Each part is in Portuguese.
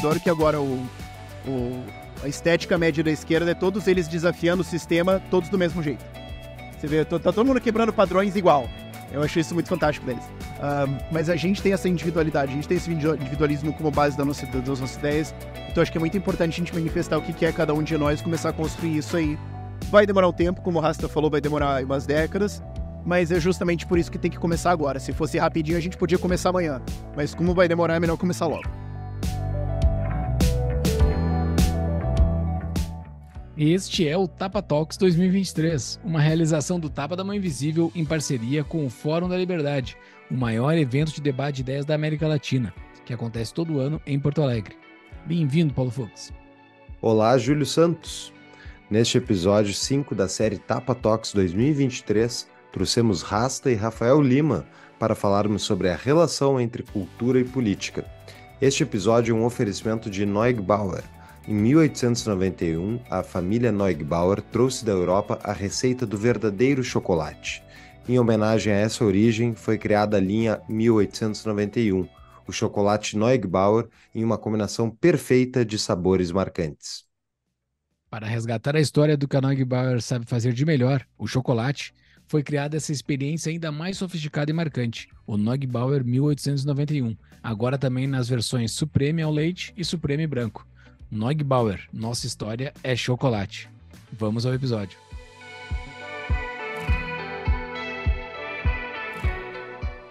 Adoro que agora o, o, a estética média da esquerda é todos eles desafiando o sistema, todos do mesmo jeito. Você vê, tá todo mundo quebrando padrões igual. Eu achei isso muito fantástico deles. Uh, mas a gente tem essa individualidade, a gente tem esse individualismo como base da nossa, das nossas ideias. Então acho que é muito importante a gente manifestar o que é cada um de nós, começar a construir isso aí. Vai demorar um tempo, como o Rasta falou, vai demorar umas décadas. Mas é justamente por isso que tem que começar agora. Se fosse rapidinho, a gente podia começar amanhã. Mas como vai demorar, é melhor começar logo. Este é o Tapa Talks 2023, uma realização do Tapa da Mãe Invisível em parceria com o Fórum da Liberdade, o maior evento de debate de ideias da América Latina, que acontece todo ano em Porto Alegre. Bem-vindo, Paulo Fux. Olá, Júlio Santos. Neste episódio 5 da série Tapa Talks 2023, trouxemos Rasta e Rafael Lima para falarmos sobre a relação entre cultura e política. Este episódio é um oferecimento de Neugbauer, em 1891, a família Neugbauer trouxe da Europa a receita do verdadeiro chocolate. Em homenagem a essa origem, foi criada a linha 1891, o chocolate Neugbauer em uma combinação perfeita de sabores marcantes. Para resgatar a história do que a Neugbauer sabe fazer de melhor, o chocolate, foi criada essa experiência ainda mais sofisticada e marcante, o Neugbauer 1891, agora também nas versões Supreme ao leite e Supreme branco. Neugbauer, nossa história é chocolate. Vamos ao episódio.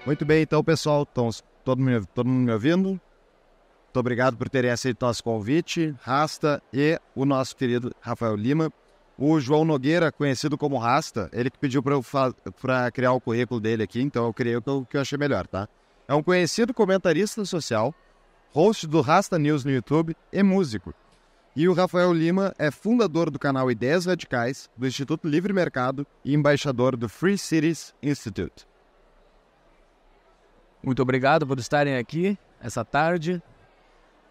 Muito bem, então, pessoal, então, todo, mundo, todo mundo me ouvindo? Muito obrigado por terem aceito nosso convite, Rasta e o nosso querido Rafael Lima. O João Nogueira, conhecido como Rasta, ele que pediu para criar o currículo dele aqui, então eu criei o que eu achei melhor, tá? É um conhecido comentarista social, host do Rasta News no YouTube e músico. E o Rafael Lima é fundador do canal Ideias Radicais, do Instituto Livre Mercado e embaixador do Free Cities Institute. Muito obrigado por estarem aqui essa tarde.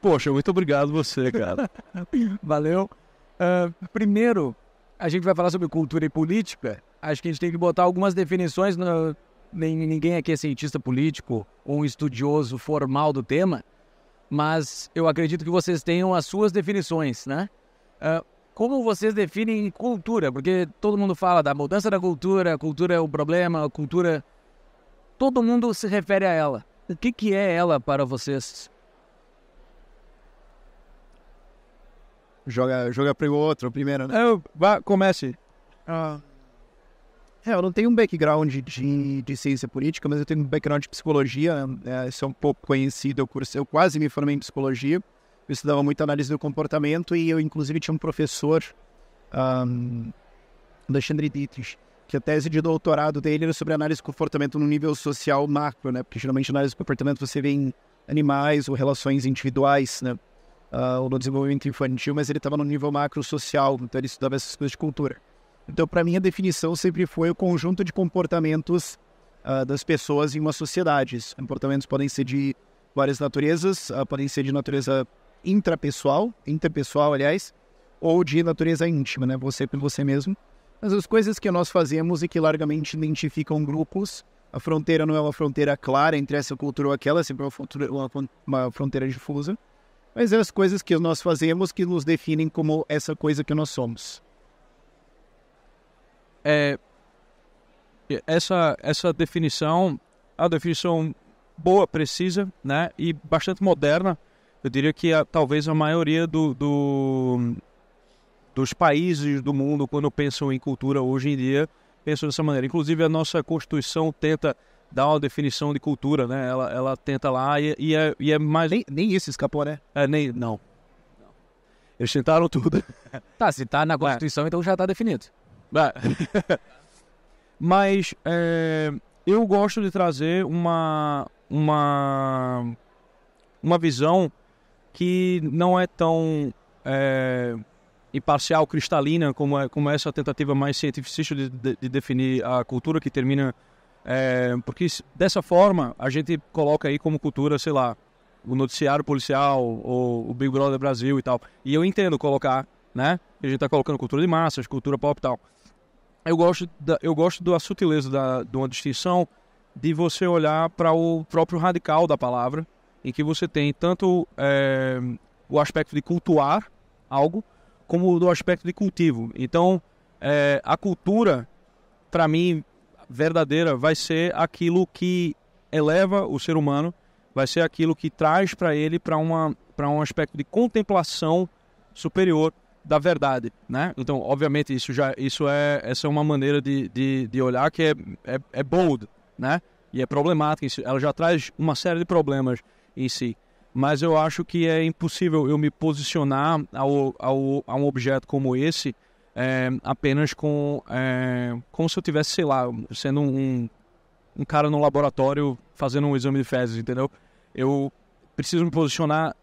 Poxa, muito obrigado você, cara. Valeu. Uh, primeiro, a gente vai falar sobre cultura e política. Acho que a gente tem que botar algumas definições. No... Ninguém aqui é cientista político ou um estudioso formal do tema mas eu acredito que vocês tenham as suas definições, né? Uh, como vocês definem cultura? Porque todo mundo fala da mudança da cultura, cultura é o problema, cultura. Todo mundo se refere a ela. O que, que é ela para vocês? Joga, joga para o outro primeiro, né? Eu, comece. Ah. É, eu não tenho um background de, de ciência política, mas eu tenho um background de psicologia. isso é, é um pouco conhecido. Eu, cursei, eu quase me formei em psicologia. Eu estudava muito análise do comportamento e eu, inclusive, tinha um professor, um, Alexandre Dietrich, que a tese de doutorado dele era sobre análise do comportamento no nível social macro, né? Porque geralmente análise do comportamento você vê em animais ou relações individuais, né? Uh, ou no desenvolvimento infantil, mas ele estava no nível macro social, então ele estudava essas coisas de cultura. Então, para mim, a definição sempre foi o conjunto de comportamentos uh, das pessoas em uma sociedade. Os comportamentos podem ser de várias naturezas, uh, podem ser de natureza intrapessoal, interpessoal, aliás, ou de natureza íntima, né? Você com você mesmo. Mas as coisas que nós fazemos e que largamente identificam grupos, a fronteira não é uma fronteira clara entre essa cultura ou aquela, é sempre uma fronteira, uma, uma fronteira difusa. Mas é as coisas que nós fazemos que nos definem como essa coisa que nós somos. É, essa, essa definição é uma definição boa, precisa né? e bastante moderna. Eu diria que a, talvez a maioria do, do, dos países do mundo, quando pensam em cultura hoje em dia, pensam dessa maneira. Inclusive, a nossa Constituição tenta dá uma definição de cultura, né? Ela, ela tenta lá e, e, é, e é mais. Nem, nem isso escapou, né? É, nem. Não. Eles tentaram tudo. tá, se tá na é. Constituição, é. então já tá definido. Mas é, eu gosto de trazer uma, uma, uma visão que não é tão é, imparcial, cristalina, como, é, como é essa tentativa mais cientificista de, de, de definir a cultura que termina. É, porque dessa forma a gente coloca aí como cultura, sei lá, o noticiário policial ou o Big Brother Brasil e tal. E eu entendo colocar, né? A gente está colocando cultura de massas, cultura pop e tal eu gosto, da, eu gosto da sutileza da, de uma distinção de você olhar para o próprio radical da palavra, em que você tem tanto é, o aspecto de cultuar algo, como do aspecto de cultivo. Então, é, a cultura, para mim, verdadeira, vai ser aquilo que eleva o ser humano, vai ser aquilo que traz para ele para um aspecto de contemplação superior da verdade, né? Então, obviamente, isso já isso é essa é uma maneira de, de, de olhar que é, é, é bold, né? E é problemática, ela já traz uma série de problemas em si. Mas eu acho que é impossível eu me posicionar ao, ao, a um objeto como esse é, apenas com é, como se eu tivesse, sei lá, sendo um, um cara no laboratório fazendo um exame de fezes, entendeu? Eu preciso me posicionar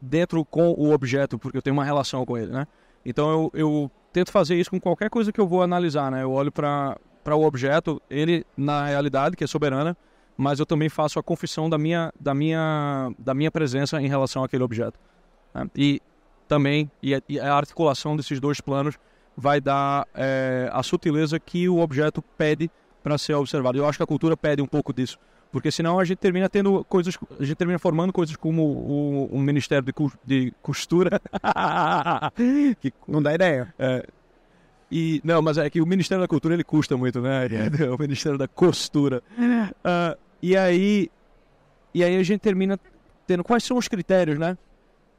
dentro com o objeto, porque eu tenho uma relação com ele, né? Então eu, eu tento fazer isso com qualquer coisa que eu vou analisar, né? Eu olho para o objeto, ele na realidade, que é soberana, mas eu também faço a confissão da minha, da minha, da minha presença em relação àquele objeto. Né? E também, e a, e a, articulação desses dois planos vai dar é, a sutileza que o objeto pede para ser observado. Eu acho que a cultura pede um pouco disso. Porque senão a gente termina tendo coisas, a gente termina formando coisas como o, o Ministério de, de Costura. que, não dá ideia. É, e, não, mas é que o Ministério da Cultura ele custa muito, né? É o Ministério da Costura. Uh, e aí e aí a gente termina tendo quais são os critérios, né?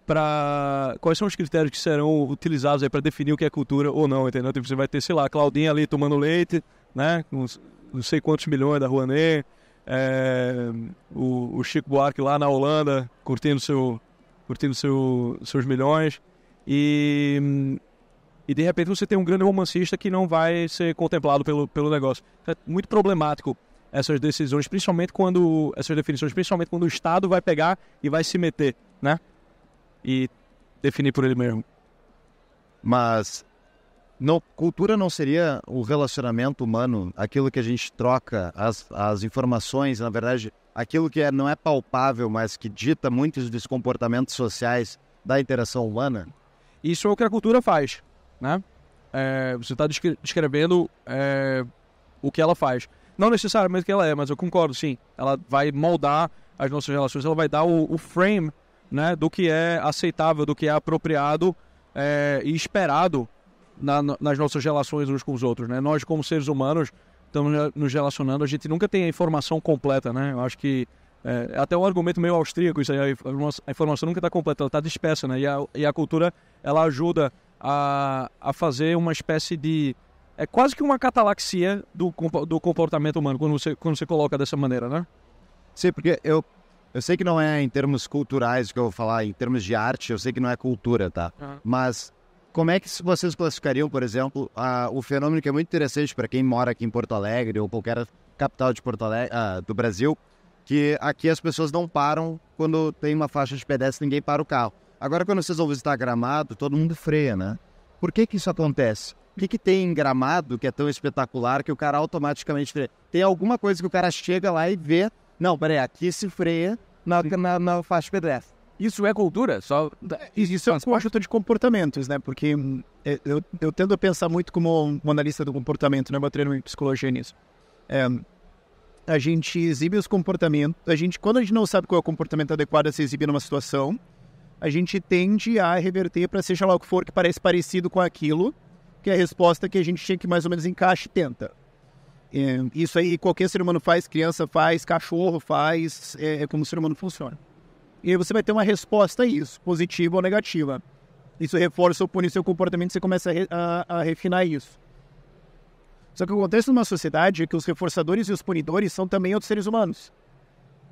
Para quais são os critérios que serão utilizados aí para definir o que é cultura ou não, entendeu? Tipo, você vai ter, sei lá, Claudinha ali tomando leite, né? Com não sei quantos milhões da Rouanet, é, o, o, Chico Buarque lá na Holanda, curtindo, seu, curtindo seu, seus milhões. E, e de repente você tem um grande romancista que não vai ser contemplado pelo, pelo negócio. É muito problemático essas decisões, principalmente quando essas definições, principalmente quando o Estado vai pegar e vai se meter, né? E definir por ele mesmo. Mas não, cultura não seria o relacionamento humano, aquilo que a gente troca, as, as informações, na verdade, aquilo que é, não é palpável, mas que dita muitos dos comportamentos sociais da interação humana? Isso é o que a cultura faz, né? É, você está descrevendo é, o que ela faz. Não necessariamente o que ela é, mas eu concordo, sim. Ela vai moldar as nossas relações, ela vai dar o, o frame né, do que é aceitável, do que é apropriado é, e esperado na, nas nossas relações uns com os outros, né? Nós, como seres humanos, estamos né, nos relacionando, a gente nunca tem a informação completa, né? Eu acho que é, é até um argumento meio austríaco, isso aí, a informação nunca está completa, ela está dispersa, né? E a, e a cultura, ela ajuda a, a fazer uma espécie de... É quase que uma catalaxia do, do comportamento humano, quando você, quando você coloca dessa maneira, né? Sim, porque eu, eu sei que não é em termos culturais que eu vou falar, em termos de arte, eu sei que não é cultura, tá? Uhum. Mas como é que vocês classificariam, por exemplo, a, o fenômeno que é muito interessante para quem mora aqui em Porto Alegre ou qualquer capital de Porto Alegre, a, ah, do Brasil, que aqui as pessoas não param quando tem uma faixa de pedestre, ninguém para o carro. Agora, quando vocês vão visitar Gramado, todo mundo freia, né? Por que que isso acontece? O que, que tem em Gramado que é tão espetacular que o cara automaticamente freia? Tem alguma coisa que o cara chega lá e vê, não, peraí, aqui se freia na, na, na faixa pedestre. Isso é cultura? Só... É, isso é um conjunto de comportamentos, né? Porque hum, é, eu, eu tendo a pensar muito como um analista do comportamento, né? Eu treino em psicologia nisso. É, a gente exibe os comportamentos. A gente, quando a gente não sabe qual é o comportamento adequado a se exibir numa situação, a gente tende a reverter para seja lá o que for que parece parecido com aquilo, que é a resposta que a gente tinha que mais ou menos encaixe e tenta. É, isso aí qualquer ser humano faz, criança faz, cachorro faz, é, é como o ser humano funciona. E aí você vai ter uma resposta a isso, positiva ou negativa. Isso reforça ou pune seu comportamento, você começa a, re, a, a refinar isso. Só que o que acontece numa sociedade é que os reforçadores e os punidores são também outros seres humanos.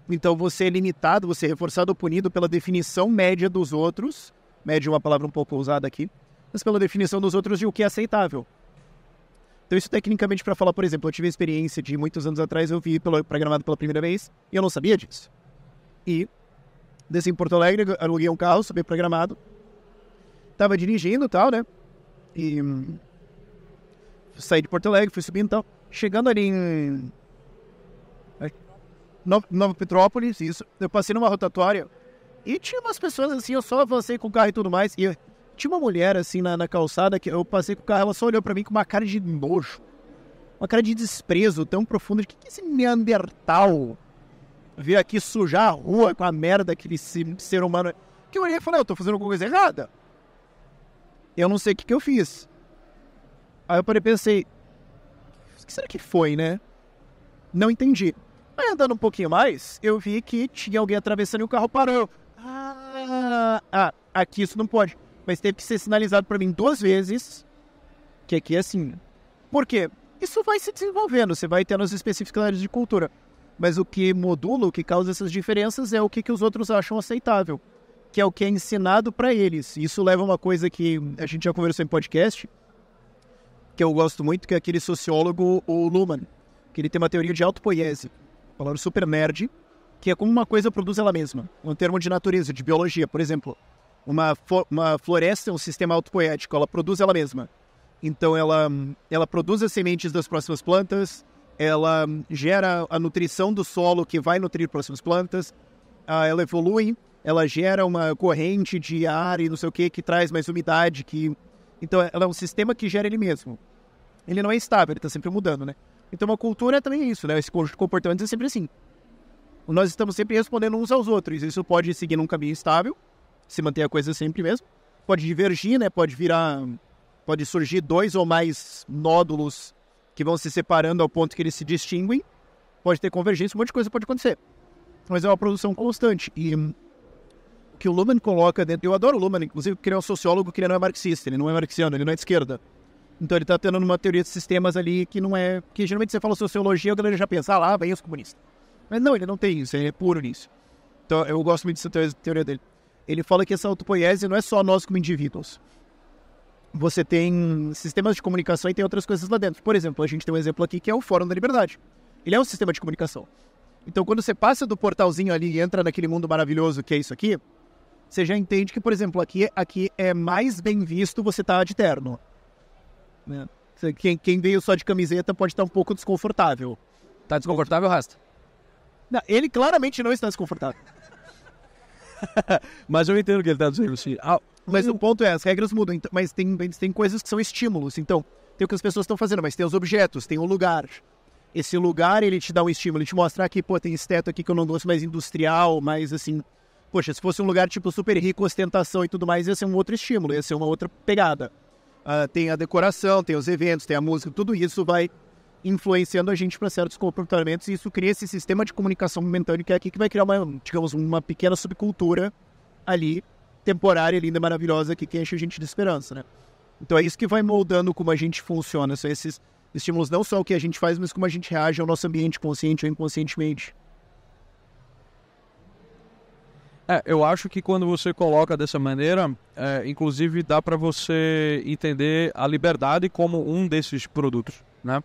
Então você é limitado, você é reforçado ou punido pela definição média dos outros. Média é uma palavra um pouco usada aqui. Mas pela definição dos outros de o que é aceitável. Então isso tecnicamente para falar, por exemplo, eu tive a experiência de muitos anos atrás eu vi pelo, programado pela primeira vez e eu não sabia disso. E desci em Porto Alegre, aluguei um carro, subi programado. Tava dirigindo e tal, né? E hum, saí de Porto Alegre, fui subindo e tal. Chegando ali em é, Nova, Nova Petrópolis, isso. Eu passei numa rotatória e tinha umas pessoas assim, eu só avancei com o carro e tudo mais. E tinha uma mulher assim na, na calçada que eu passei com o carro, ela só olhou para mim com uma cara de nojo. Uma cara de desprezo tão profundo de que, que é esse Neandertal ver aqui sujar a rua com a merda esse ser humano. É. Que eu olhei e falei, ah, eu tô fazendo alguma coisa errada. Eu não sei o que, que eu fiz. Aí eu parei pensei, o que será que foi, né? Não entendi. Aí andando um pouquinho mais, eu vi que tinha alguém atravessando e o carro parou. Ah, ah aqui isso não pode. Mas teve que ser sinalizado para mim duas vezes que aqui é assim. Por quê? Isso vai se desenvolvendo, você vai tendo as especificidades de cultura mas o que modula, o que causa essas diferenças é o que, que os outros acham aceitável, que é o que é ensinado para eles. Isso leva a uma coisa que a gente já conversou em podcast, que eu gosto muito, que é aquele sociólogo, o Luhmann, que ele tem uma teoria de autopoiese, palavra super nerd, que é como uma coisa produz ela mesma, um termo de natureza, de biologia, por exemplo. Uma, uma floresta é um sistema autopoético, ela produz ela mesma. Então ela, ela produz as sementes das próximas plantas, ela gera a nutrição do solo que vai nutrir próximas plantas, ah, ela evolui, ela gera uma corrente de ar e não sei o que que traz mais umidade, que então ela é um sistema que gera ele mesmo. Ele não é estável, ele está sempre mudando, né? Então uma cultura é também é isso, né? Esse comportamentos é sempre assim. Nós estamos sempre respondendo uns aos outros. Isso pode seguir num caminho estável, se manter a coisa sempre mesmo. Pode divergir, né? Pode virar, pode surgir dois ou mais nódulos que vão se separando ao ponto que eles se distinguem. Pode ter convergência, um monte de coisa pode acontecer. Mas é uma produção constante. E o que o Luhmann coloca dentro. Eu adoro o Luhmann, inclusive, porque ele é um sociólogo que ele não é marxista, ele não é marxiano, ele não é de esquerda. Então ele está tendo uma teoria de sistemas ali que não é. que geralmente você fala sociologia, a galera já pensa, ah, lá vem os comunistas. Mas não, ele não tem isso, ele é puro nisso. Então eu gosto muito dessa teoria dele. Ele fala que essa autopoiese não é só nós como indivíduos você tem sistemas de comunicação e tem outras coisas lá dentro. Por exemplo, a gente tem um exemplo aqui que é o Fórum da Liberdade. Ele é um sistema de comunicação. Então, quando você passa do portalzinho ali e entra naquele mundo maravilhoso que é isso aqui, você já entende que, por exemplo, aqui, aqui é mais bem visto você estar tá de terno. Né? Quem, quem, veio só de camiseta pode estar tá um pouco desconfortável. Tá desconfortável, Rasta? Não, ele claramente não está desconfortável. Mas eu entendo que ele está dizendo assim. Ah, mas o ponto é, as regras mudam, então, mas tem, tem coisas que são estímulos. Então, tem o que as pessoas estão fazendo, mas tem os objetos, tem o lugar. Esse lugar, ele te dá um estímulo, ele te mostra aqui, pô, tem esse teto aqui que eu não gosto, mais industrial, mais assim... Poxa, se fosse um lugar, tipo, super rico, ostentação e tudo mais, ia ser um outro estímulo, ia ser uma outra pegada. Uh, tem a decoração, tem os eventos, tem a música, tudo isso vai influenciando a gente para certos comportamentos e isso cria esse sistema de comunicação momentâneo que é aqui que vai criar uma, digamos, uma pequena subcultura ali temporária, linda, maravilhosa que, enche a gente de esperança, né? Então é isso que vai moldando como a gente funciona. São esses estímulos não só o que a gente faz, mas como a gente reage ao nosso ambiente consciente ou inconscientemente. É, eu acho que quando você coloca dessa maneira, é, inclusive dá para você entender a liberdade como um desses produtos, né?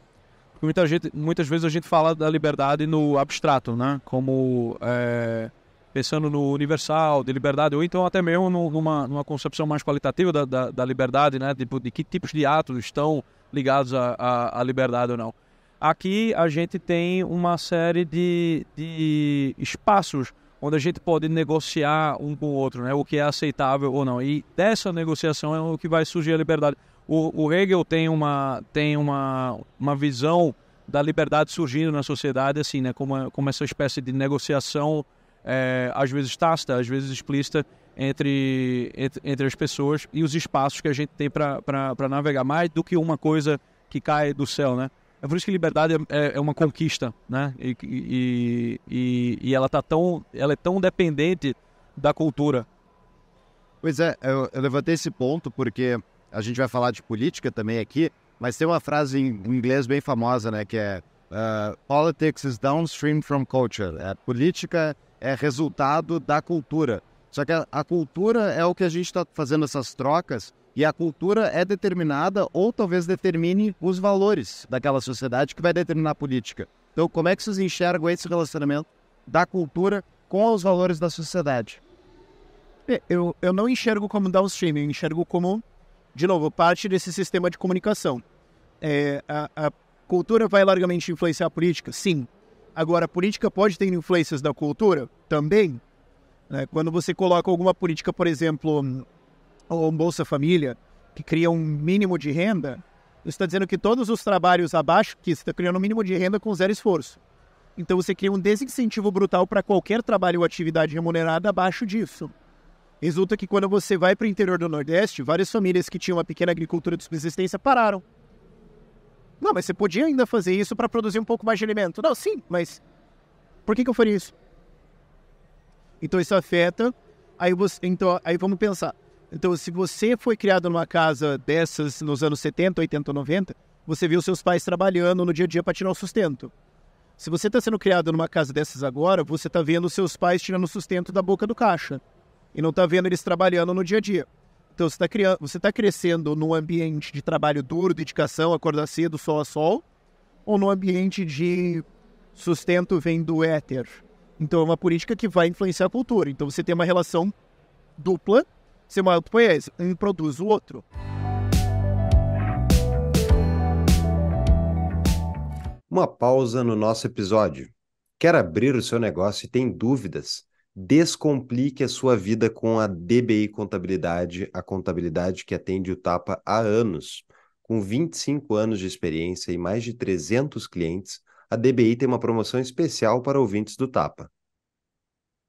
Porque muita gente, muitas vezes a gente fala da liberdade no abstrato, né? Como é, pensando no universal, de liberdade, ou então até mesmo numa, numa concepção mais qualitativa da, da, da liberdade, né? Tipo, de que tipos de atos estão ligados à liberdade ou não. Aqui a gente tem uma série de, de espaços onde a gente pode negociar um com o outro, né? o que é aceitável ou não. E dessa negociação é o que vai surgir a liberdade. O, o Hegel tem, uma, tem uma, uma visão da liberdade surgindo na sociedade, assim, né? como, como essa espécie de negociação é, às vezes tácita, às vezes explícita, entre, entre, entre, as pessoas e os espaços que a gente tem para navegar, mais do que uma coisa que cai do céu, né? É por isso que liberdade é, é, é uma conquista, né? E, e, e, e, ela tá tão, ela é tão dependente da cultura. Pois é, eu, eu, levantei esse ponto porque a gente vai falar de política também aqui, mas tem uma frase em inglês bem famosa, né? Que é uh, politics is downstream from culture. A é, política é resultado da cultura. Só que a, a cultura é o que a gente está fazendo essas trocas e a cultura é determinada ou talvez determine os valores daquela sociedade que vai determinar a política. Então, como é que vocês enxergam esse relacionamento da cultura com os valores da sociedade? É, eu, eu não enxergo como downstream, eu enxergo como, de novo, parte desse sistema de comunicação. É, a, a cultura vai largamente influenciar a política? Sim, Agora, a política pode ter influências da cultura? Também. Né? Quando você coloca alguma política, por exemplo, um Bolsa Família, que cria um mínimo de renda, você está dizendo que todos os trabalhos abaixo, que você está criando um mínimo de renda com zero esforço. Então você cria um desincentivo brutal para qualquer trabalho ou atividade remunerada abaixo disso. Resulta que quando você vai para o interior do Nordeste, várias famílias que tinham uma pequena agricultura de subsistência pararam. Não, mas você podia ainda fazer isso para produzir um pouco mais de alimento. Não, sim, mas por que, que eu faria isso? Então isso afeta. Aí você, então, aí vamos pensar. Então, se você foi criado numa casa dessas nos anos 70, 80, 90, você viu seus pais trabalhando no dia a dia para tirar o sustento. Se você está sendo criado numa casa dessas agora, você está vendo seus pais tirando o sustento da boca do caixa e não está vendo eles trabalhando no dia a dia. Então você está criando, você está crescendo num ambiente de trabalho duro, dedicação, acordar cedo, sol a sol, ou num ambiente de sustento vem do éter. Então é uma política que vai influenciar a cultura. Então você tem uma relação dupla, você uma autopoese, um produz o outro. Uma pausa no nosso episódio. Quer abrir o seu negócio e tem dúvidas? Descomplique a sua vida com a DBI Contabilidade, a contabilidade que atende o Tapa há anos. Com 25 anos de experiência e mais de 300 clientes, a DBI tem uma promoção especial para ouvintes do Tapa.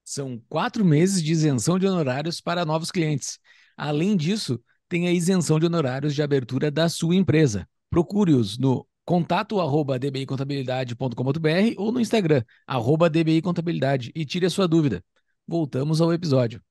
São quatro meses de isenção de honorários para novos clientes. Além disso, tem a isenção de honorários de abertura da sua empresa. Procure-os no contato arroba dbicontabilidade.com.br ou no Instagram, arroba dbicontabilidade e tire a sua dúvida. Voltamos ao episódio.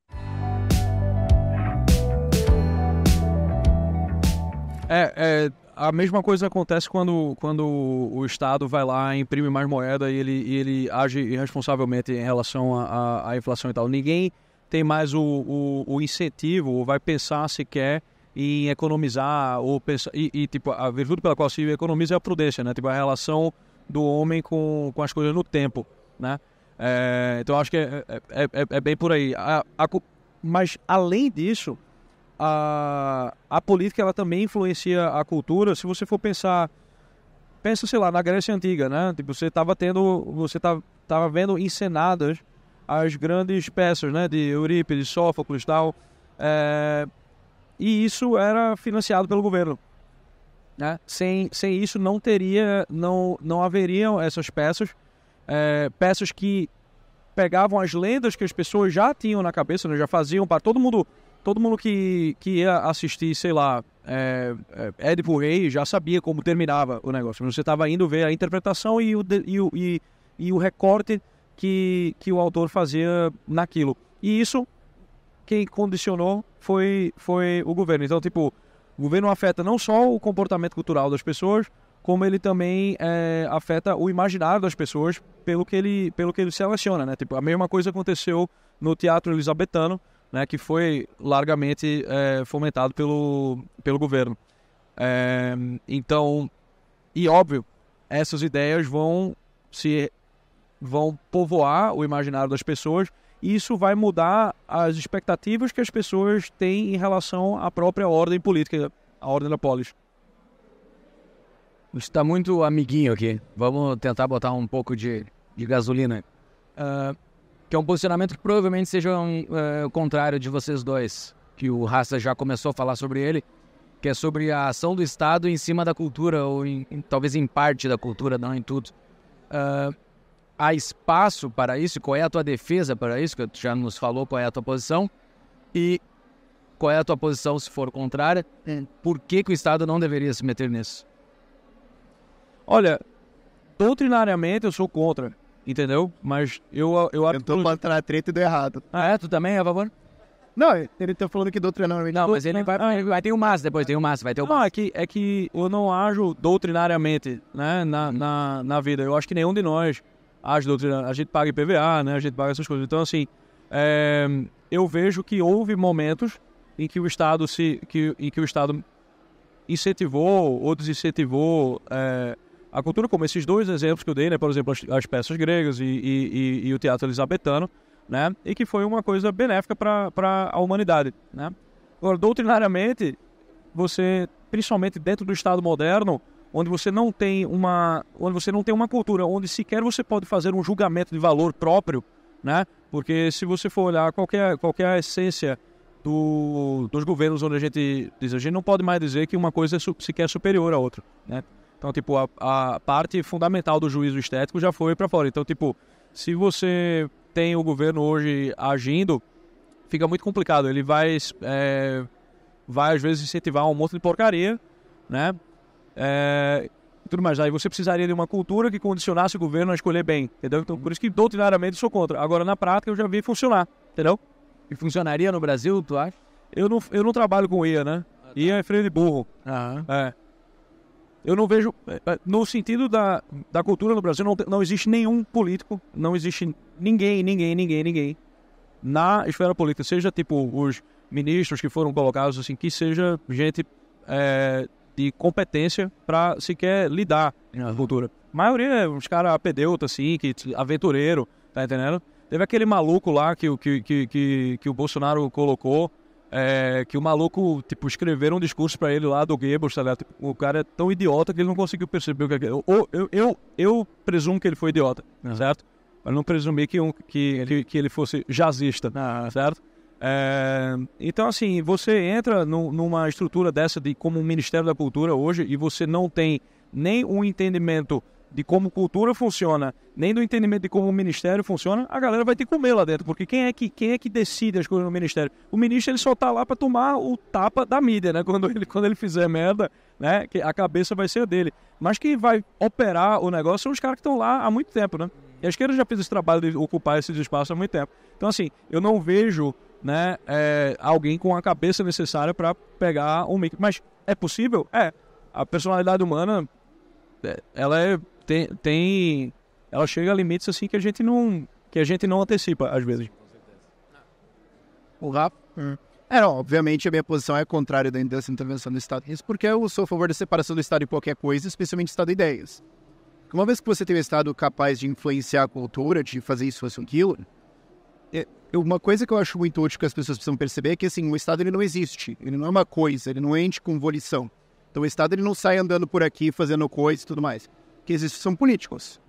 É, é, a mesma coisa acontece quando, quando o Estado vai lá, imprime mais moeda e ele, e ele age irresponsavelmente em relação à inflação e tal. Ninguém tem mais o, o, o incentivo, ou vai pensar sequer em economizar ou pensar, e, e, tipo a virtude pela qual se economiza é a prudência, né? Tipo a relação do homem com, com as coisas no tempo, né? É, então acho que é, é, é, é, bem por aí. A, a, mas além disso, a, a política ela também influencia a cultura. Se você for pensar, pensa sei lá na Grécia antiga, né? Tipo você estava tendo, você tava, tá, tava vendo encenadas as grandes peças, né? De Eurípides, Sófocles, tal. É, e isso era financiado pelo governo. Né? Sem, sem isso não teria, não, não haveriam essas peças, é, peças que pegavam as lendas que as pessoas já tinham na cabeça, né? já faziam para todo mundo, todo mundo que, que ia assistir, sei lá, é, eh, eh, é, Edipo Rei já sabia como terminava o negócio. Você estava indo ver a interpretação e o, e o, e, e o recorte que, que o autor fazia naquilo. E isso quem condicionou foi, foi o governo. Então, tipo, o governo afeta não só o comportamento cultural das pessoas, como ele também é, afeta o imaginário das pessoas pelo que ele, pelo que ele seleciona, né? Tipo, a mesma coisa aconteceu no teatro elisabetano, né? Que foi largamente é, fomentado pelo, pelo governo. É, então, e óbvio, essas ideias vão se vão povoar o imaginário das pessoas e isso vai mudar as expectativas que as pessoas têm em relação à própria ordem política, à ordem da polis. Está muito amiguinho aqui. Vamos tentar botar um pouco de, de gasolina. Uh, que é um posicionamento que provavelmente seja um, uh, contrário de vocês dois, que o Rasta já começou a falar sobre ele, que é sobre a ação do Estado em cima da cultura, ou em, em, talvez em parte da cultura, não em tudo. Uh, há espaço para isso? Qual é a tua defesa para isso? Que tu já nos falou qual é a tua posição. E qual é a tua posição se for contrária? É. Por que, que o Estado não deveria se meter nisso? Olha, doutrinariamente eu sou contra, entendeu? Mas eu... eu Tentou pro... plantar a treta e deu errado. Ah, é? Tu também é a favor? Não, ele tá falando que doutrinariamente... Não, mas ele vai... Ah, vai ter o um Márcio depois, tem o um Márcio, vai ter o um Não, é que, é que eu não ajo doutrinariamente né, na, na, na vida. Eu acho que nenhum de nós as doutrinas, a gente paga IPVA, né? A gente paga essas coisas. Então, assim, é, eu vejo que houve momentos em que o Estado se, que, em que o Estado incentivou ou desincentivou é, a cultura, como esses dois exemplos que eu dei, né? Por exemplo, as, as peças gregas e, e, e, e, o teatro elisabetano, né? E que foi uma coisa benéfica para a humanidade, né? Agora, doutrinariamente, você, principalmente dentro do Estado moderno, onde você não tem uma, onde você não tem uma cultura, onde sequer você pode fazer um julgamento de valor próprio, né? Porque se você for olhar qualquer qualquer essência do, dos governos onde a gente diz, a gente não pode mais dizer que uma coisa é su, sequer superior à outra, né? Então, tipo, a, a parte fundamental do juízo estético já foi para fora. Então, tipo, se você tem o governo hoje agindo, fica muito complicado. Ele vai, é, vai às vezes incentivar um monte de porcaria, né? É, tudo mais. Aí você precisaria de uma cultura que condicionasse o governo a escolher bem, entendeu? Então, por isso que doutrinariamente sou contra. Agora, na prática, eu já vi funcionar, entendeu? E funcionaria no Brasil, tu acha? Eu não, eu não trabalho com IA, né? Ah, tá. IA é freio de burro. Aham. É. Eu não vejo, é, é, no sentido da, da cultura no Brasil, não, não existe nenhum político, não existe ninguém, ninguém, ninguém, ninguém na esfera política, seja tipo os ministros que foram colocados, assim, que seja gente é, de competência para sequer lidar na cultura. A maioria é uns caras apedeuta, assim, que, aventureiro, tá entendendo? Teve aquele maluco lá que, que, que, que, que o Bolsonaro colocou, é, que o maluco, tipo, escreveram um discurso para ele lá do Goebbels, tá ligado? Tipo, o cara é tão idiota que ele não conseguiu perceber o que é. Eu, é. eu, eu, eu presumo que ele foi idiota, certo? Mas não presumi que, um, que, ele que ele fosse jazista, ah. certo? É, então, assim, você entra no, numa estrutura dessa de como o Ministério da Cultura hoje e você não tem nem um entendimento de como cultura funciona, nem do entendimento de como o ministério funciona, a galera vai ter que comer lá dentro, porque quem é que quem é que decide as coisas no ministério? O ministro ele só tá lá para tomar o tapa da mídia, né? Quando ele quando ele fizer merda, né? Que a cabeça vai ser dele. Mas quem vai operar o negócio são os caras que estão lá há muito tempo, né? E a esquerda já fez esse trabalho de ocupar esses espaços há muito tempo. Então assim, eu não vejo né, é, alguém com a cabeça necessária para pegar um micro. Mas é possível? É. A personalidade humana, é, ela é, tem, tem, ela chega a limites assim que a gente não, que a gente não antecipa às vezes. O Rafa? Hum. É, não, obviamente a minha posição é contrária da intervenção do Estado. Isso porque eu sou a favor da separação do Estado de qualquer coisa, especialmente Estado de ideias. Uma vez que você tem um Estado capaz de influenciar a cultura, de fazer isso, fazer aquilo, é, uma coisa que eu acho muito útil que as pessoas precisam perceber é que assim, o Estado ele não existe, ele não é uma coisa, ele não é ente com volição. Então o Estado ele não sai andando por aqui fazendo coisas e tudo mais. O que existe são políticos.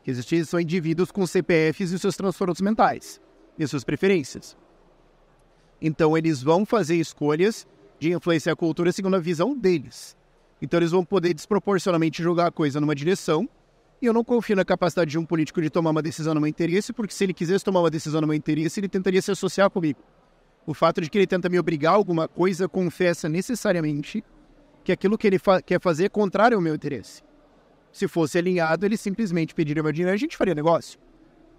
O que existe são indivíduos com CPFs e seus transtornos mentais e suas preferências. Então eles vão fazer escolhas de influenciar a cultura segundo a visão deles. Então eles vão poder desproporcionalmente jogar a coisa numa direção e eu não confio na capacidade de um político de tomar uma decisão no meu interesse, porque se ele quisesse tomar uma decisão no meu interesse, ele tentaria se associar comigo. O fato de que ele tenta me obrigar a alguma coisa confessa necessariamente que aquilo que ele fa quer fazer é contrário ao meu interesse. Se fosse alinhado, ele simplesmente pediria meu dinheiro e a gente faria negócio.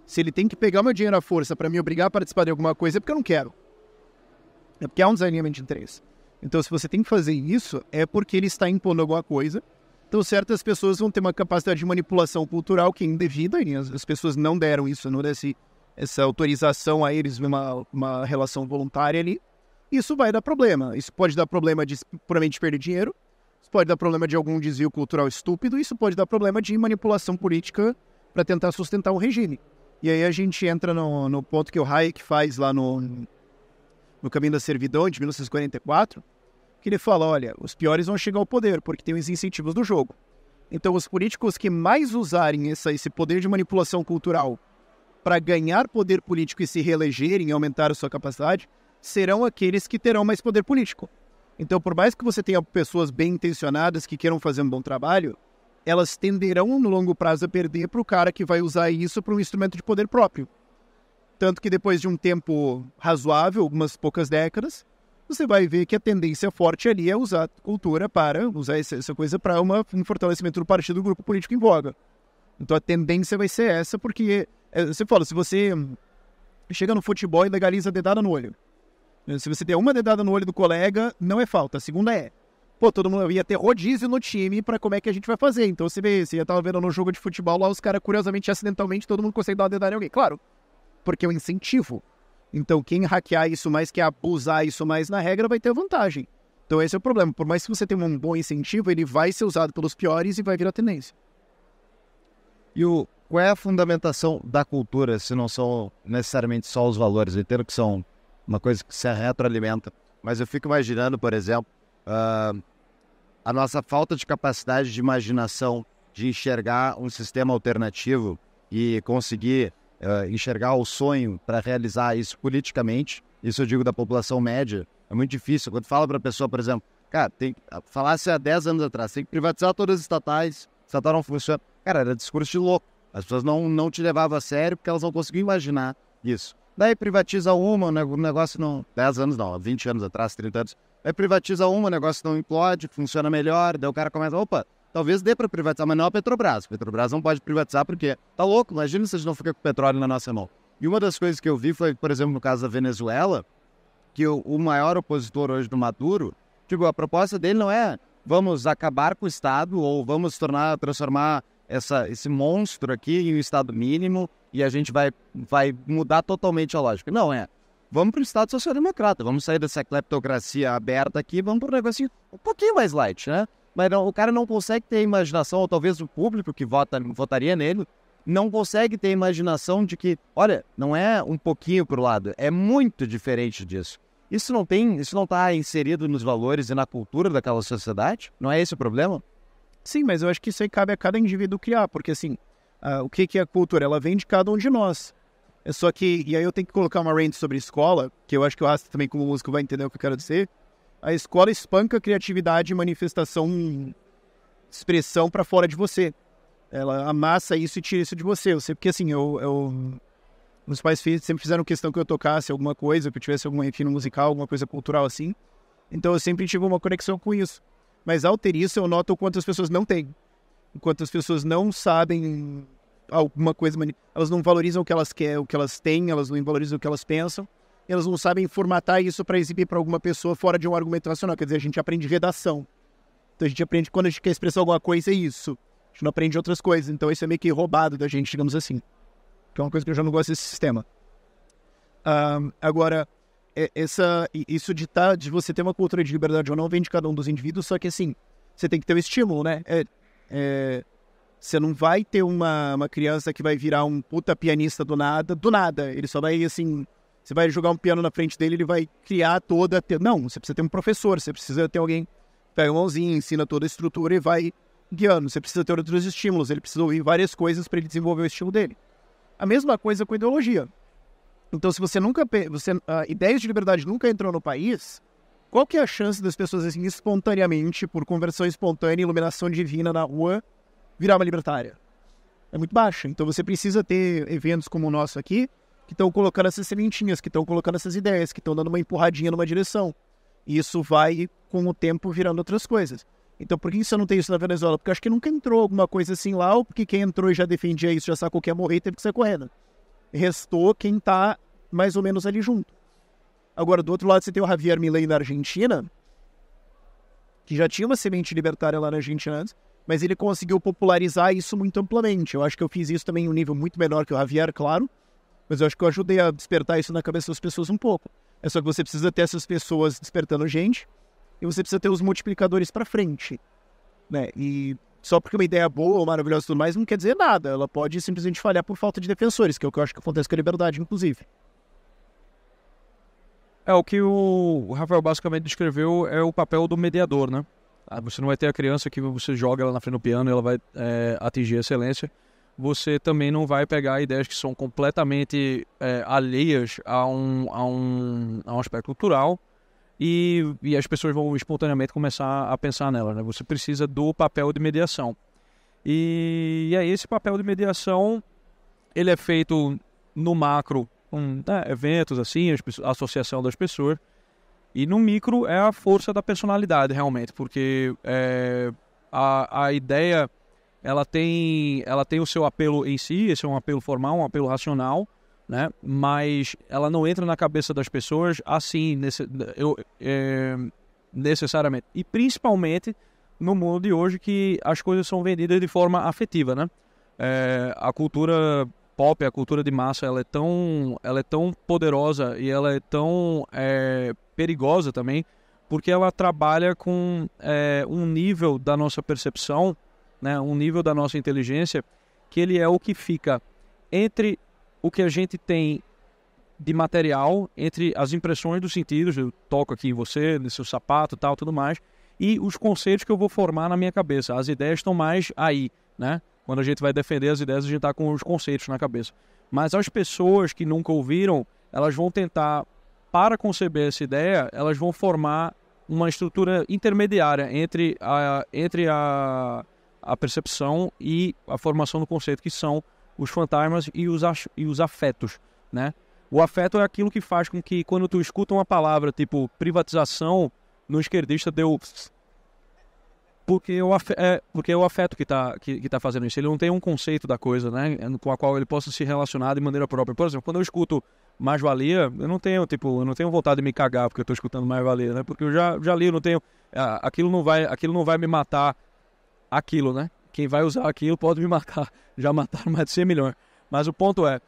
Se ele tem que pegar meu dinheiro à força para me obrigar a participar de alguma coisa, é porque eu não quero. É porque há um desalinhamento de interesse. Então, se você tem que fazer isso, é porque ele está impondo alguma coisa então, certas pessoas vão ter uma capacidade de manipulação cultural que é indevida, e as, as pessoas não deram isso, não deram essa autorização a eles, uma, uma relação voluntária ali. Isso vai dar problema. Isso pode dar problema de puramente perder dinheiro, isso pode dar problema de algum desvio cultural estúpido, isso pode dar problema de manipulação política para tentar sustentar um regime. E aí a gente entra no, no ponto que o Hayek faz lá no, no Caminho da Servidão, de 1944, que ele fala: olha, os piores vão chegar ao poder, porque tem os incentivos do jogo. Então, os políticos que mais usarem essa, esse poder de manipulação cultural para ganhar poder político e se reelegerem e aumentar a sua capacidade serão aqueles que terão mais poder político. Então, por mais que você tenha pessoas bem intencionadas que queiram fazer um bom trabalho, elas tenderão no longo prazo a perder para o cara que vai usar isso para um instrumento de poder próprio. Tanto que depois de um tempo razoável, algumas poucas décadas, você vai ver que a tendência forte ali é usar cultura para, usar essa coisa para uma, um fortalecimento do partido do grupo político em voga. Então a tendência vai ser essa, porque é, você fala, se você chega no futebol e legaliza a dedada no olho. Se você der uma dedada no olho do colega, não é falta, a segunda é. Pô, todo mundo ia ter rodízio no time para como é que a gente vai fazer. Então você vê, você estar vendo no jogo de futebol lá, os caras, curiosamente, acidentalmente, todo mundo consegue dar uma dedada em alguém. Claro, porque é um incentivo. Então, quem hackear isso mais, quer abusar isso mais na regra, vai ter vantagem. Então, esse é o problema. Por mais que você tenha um bom incentivo, ele vai ser usado pelos piores e vai virar tendência. E o, qual é a fundamentação da cultura, se não são necessariamente só os valores? Eu entendo que são uma coisa que se retroalimenta. Mas eu fico imaginando, por exemplo, uh, a nossa falta de capacidade de imaginação de enxergar um sistema alternativo e conseguir uh, enxergar o sonho para realizar isso politicamente, isso eu digo da população média, é muito difícil. Quando fala para a pessoa, por exemplo, cara, tem, ah, falasse há 10 anos atrás, tem que privatizar todas as estatais, estatal não funciona. Cara, era discurso de louco. As pessoas não, não te levavam a sério porque elas não conseguiam imaginar isso. Daí privatiza uma, o negócio não. 10 anos não, 20 anos atrás, 30 anos. Aí privatiza uma, o negócio não implode, funciona melhor. Daí o cara começa, opa, talvez dê para privatizar, mas não a Petrobras. A Petrobras não pode privatizar porque tá louco, imagina se a gente não fica com petróleo na nossa mão. E uma das coisas que eu vi foi, por exemplo, no caso da Venezuela, que o, o maior opositor hoje do Maduro, tipo, a proposta dele não é vamos acabar com o Estado ou vamos tornar, transformar essa, esse monstro aqui em um Estado mínimo e a gente vai, vai mudar totalmente a lógica. Não, é. Vamos para o Estado social-democrata, vamos sair dessa cleptocracia aberta aqui, vamos para um negocinho um pouquinho mais light, né? mas não, o cara não consegue ter imaginação, ou talvez o público que vota, votaria nele, não consegue ter imaginação de que, olha, não é um pouquinho para o lado, é muito diferente disso. Isso não tem, isso não está inserido nos valores e na cultura daquela sociedade? Não é esse o problema? Sim, mas eu acho que isso aí cabe a cada indivíduo criar, porque assim, uh, o que, que é a cultura? Ela vem de cada um de nós. É só que, e aí eu tenho que colocar uma rant sobre escola, que eu acho que o Rasta também como músico vai entender o que eu quero dizer, a escola espanca a criatividade e manifestação, expressão para fora de você. Ela amassa isso e tira isso de você. Eu sei porque, assim, eu, eu meus pais sempre fizeram questão que eu tocasse alguma coisa, que eu tivesse algum refino musical, alguma coisa cultural assim. Então eu sempre tive uma conexão com isso. Mas ao ter isso, eu noto o quanto as pessoas não têm. O quanto as pessoas não sabem alguma coisa, elas não valorizam o que elas querem, o que elas têm, elas não valorizam o que elas pensam elas não sabem formatar isso para exibir para alguma pessoa fora de um argumento racional. Quer dizer, a gente aprende redação. Então a gente aprende quando a gente quer expressar alguma coisa, é isso. A gente não aprende outras coisas. Então isso é meio que roubado da gente, digamos assim. Que é uma coisa que eu já não gosto desse sistema. Um, agora, é, essa, isso de, tá, de você ter uma cultura de liberdade ou não vem de cada um dos indivíduos, só que assim, você tem que ter o um estímulo, né? É, é, você não vai ter uma, uma criança que vai virar um puta pianista do nada, do nada. Ele só vai, assim, você vai jogar um piano na frente dele, ele vai criar toda. Te... Não, você precisa ter um professor, você precisa ter alguém pega a mãozinha, ensina toda a estrutura e vai guiando. Você precisa ter outros estímulos, ele precisa ouvir várias coisas para ele desenvolver o estilo dele. A mesma coisa com ideologia. Então, se você nunca. Você, uh, ideias de liberdade nunca entrou no país, qual que é a chance das pessoas, assim, espontaneamente, por conversão espontânea, iluminação divina na rua, virar uma libertária? É muito baixa. Então, você precisa ter eventos como o nosso aqui, que estão colocando essas sementinhas, que estão colocando essas ideias, que estão dando uma empurradinha numa direção. E isso vai, com o tempo, virando outras coisas. Então, por que você não tem isso na Venezuela? Porque acho que nunca entrou alguma coisa assim lá, ou porque quem entrou e já defendia isso, já sacou que ia morrer, teve que sair correndo. Restou quem está mais ou menos ali junto. Agora, do outro lado, você tem o Javier Milei na Argentina, que já tinha uma semente libertária lá na Argentina antes, mas ele conseguiu popularizar isso muito amplamente. Eu acho que eu fiz isso também em um nível muito menor que o Javier, claro, mas eu acho que eu ajudei a despertar isso na cabeça das pessoas um pouco. É só que você precisa ter essas pessoas despertando gente e você precisa ter os multiplicadores para frente, né? E só porque uma ideia boa ou maravilhosa e tudo mais não quer dizer nada. Ela pode simplesmente falhar por falta de defensores, que é o que eu acho que acontece com a liberdade, inclusive. É, o que o Rafael basicamente descreveu é o papel do mediador, né? Ah, você não vai ter a criança que você joga ela na frente do piano e ela vai é, atingir a excelência você também não vai pegar ideias que são completamente é, alheias a um, a, um, a um aspecto cultural e, e as pessoas vão espontaneamente começar a pensar nelas. Né? Você precisa do papel de mediação. E, e aí esse papel de mediação ele é feito no macro com né, eventos assim, a associação das pessoas. E no micro é a força da personalidade realmente, porque é, a, a ideia ela tem, ela tem o seu apelo em si, esse é um apelo formal, um apelo racional, né? Mas ela não entra na cabeça das pessoas assim, nesse, eu, é, necessariamente. E principalmente no mundo de hoje que as coisas são vendidas de forma afetiva, né? É, a cultura pop, a cultura de massa, ela é tão, ela é tão poderosa e ela é tão é, perigosa também, porque ela trabalha com é, um nível da nossa percepção né, um nível da nossa inteligência que ele é o que fica entre o que a gente tem de material, entre as impressões dos sentidos, eu toco aqui em você, no seu sapato, tal, tudo mais, e os conceitos que eu vou formar na minha cabeça. As ideias estão mais aí, né? Quando a gente vai defender as ideias, a gente está com os conceitos na cabeça. Mas as pessoas que nunca ouviram, elas vão tentar, para conceber essa ideia, elas vão formar uma estrutura intermediária entre a, entre a, a percepção e a formação do conceito, que são os fantasmas e os, e os afetos, né? O afeto é aquilo que faz com que quando tu escuta uma palavra tipo privatização, no esquerdista deu porque o afeto, é, porque é o afeto que está que, que tá fazendo isso. Ele não tem um conceito da coisa, né, com a qual ele possa se relacionar de maneira própria. Por exemplo, quando eu escuto mais-valia, eu não tenho, tipo, eu não tenho vontade de me cagar porque eu estou escutando mais-valia, né? Porque eu já, já li, eu não tenho, ah, aquilo não vai, aquilo não vai me matar aquilo, né? Quem vai usar aquilo pode me matar. Já mataram mais de 100 milhões. Mas o ponto é,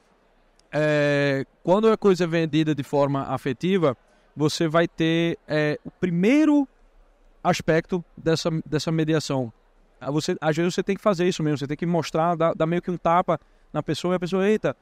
é quando a coisa é vendida de forma afetiva, você vai ter é, o primeiro aspecto dessa, dessa mediação. Ah, você, às vezes você tem que fazer isso mesmo, você tem que mostrar, dar, dar meio que um tapa na pessoa e a pessoa, eita,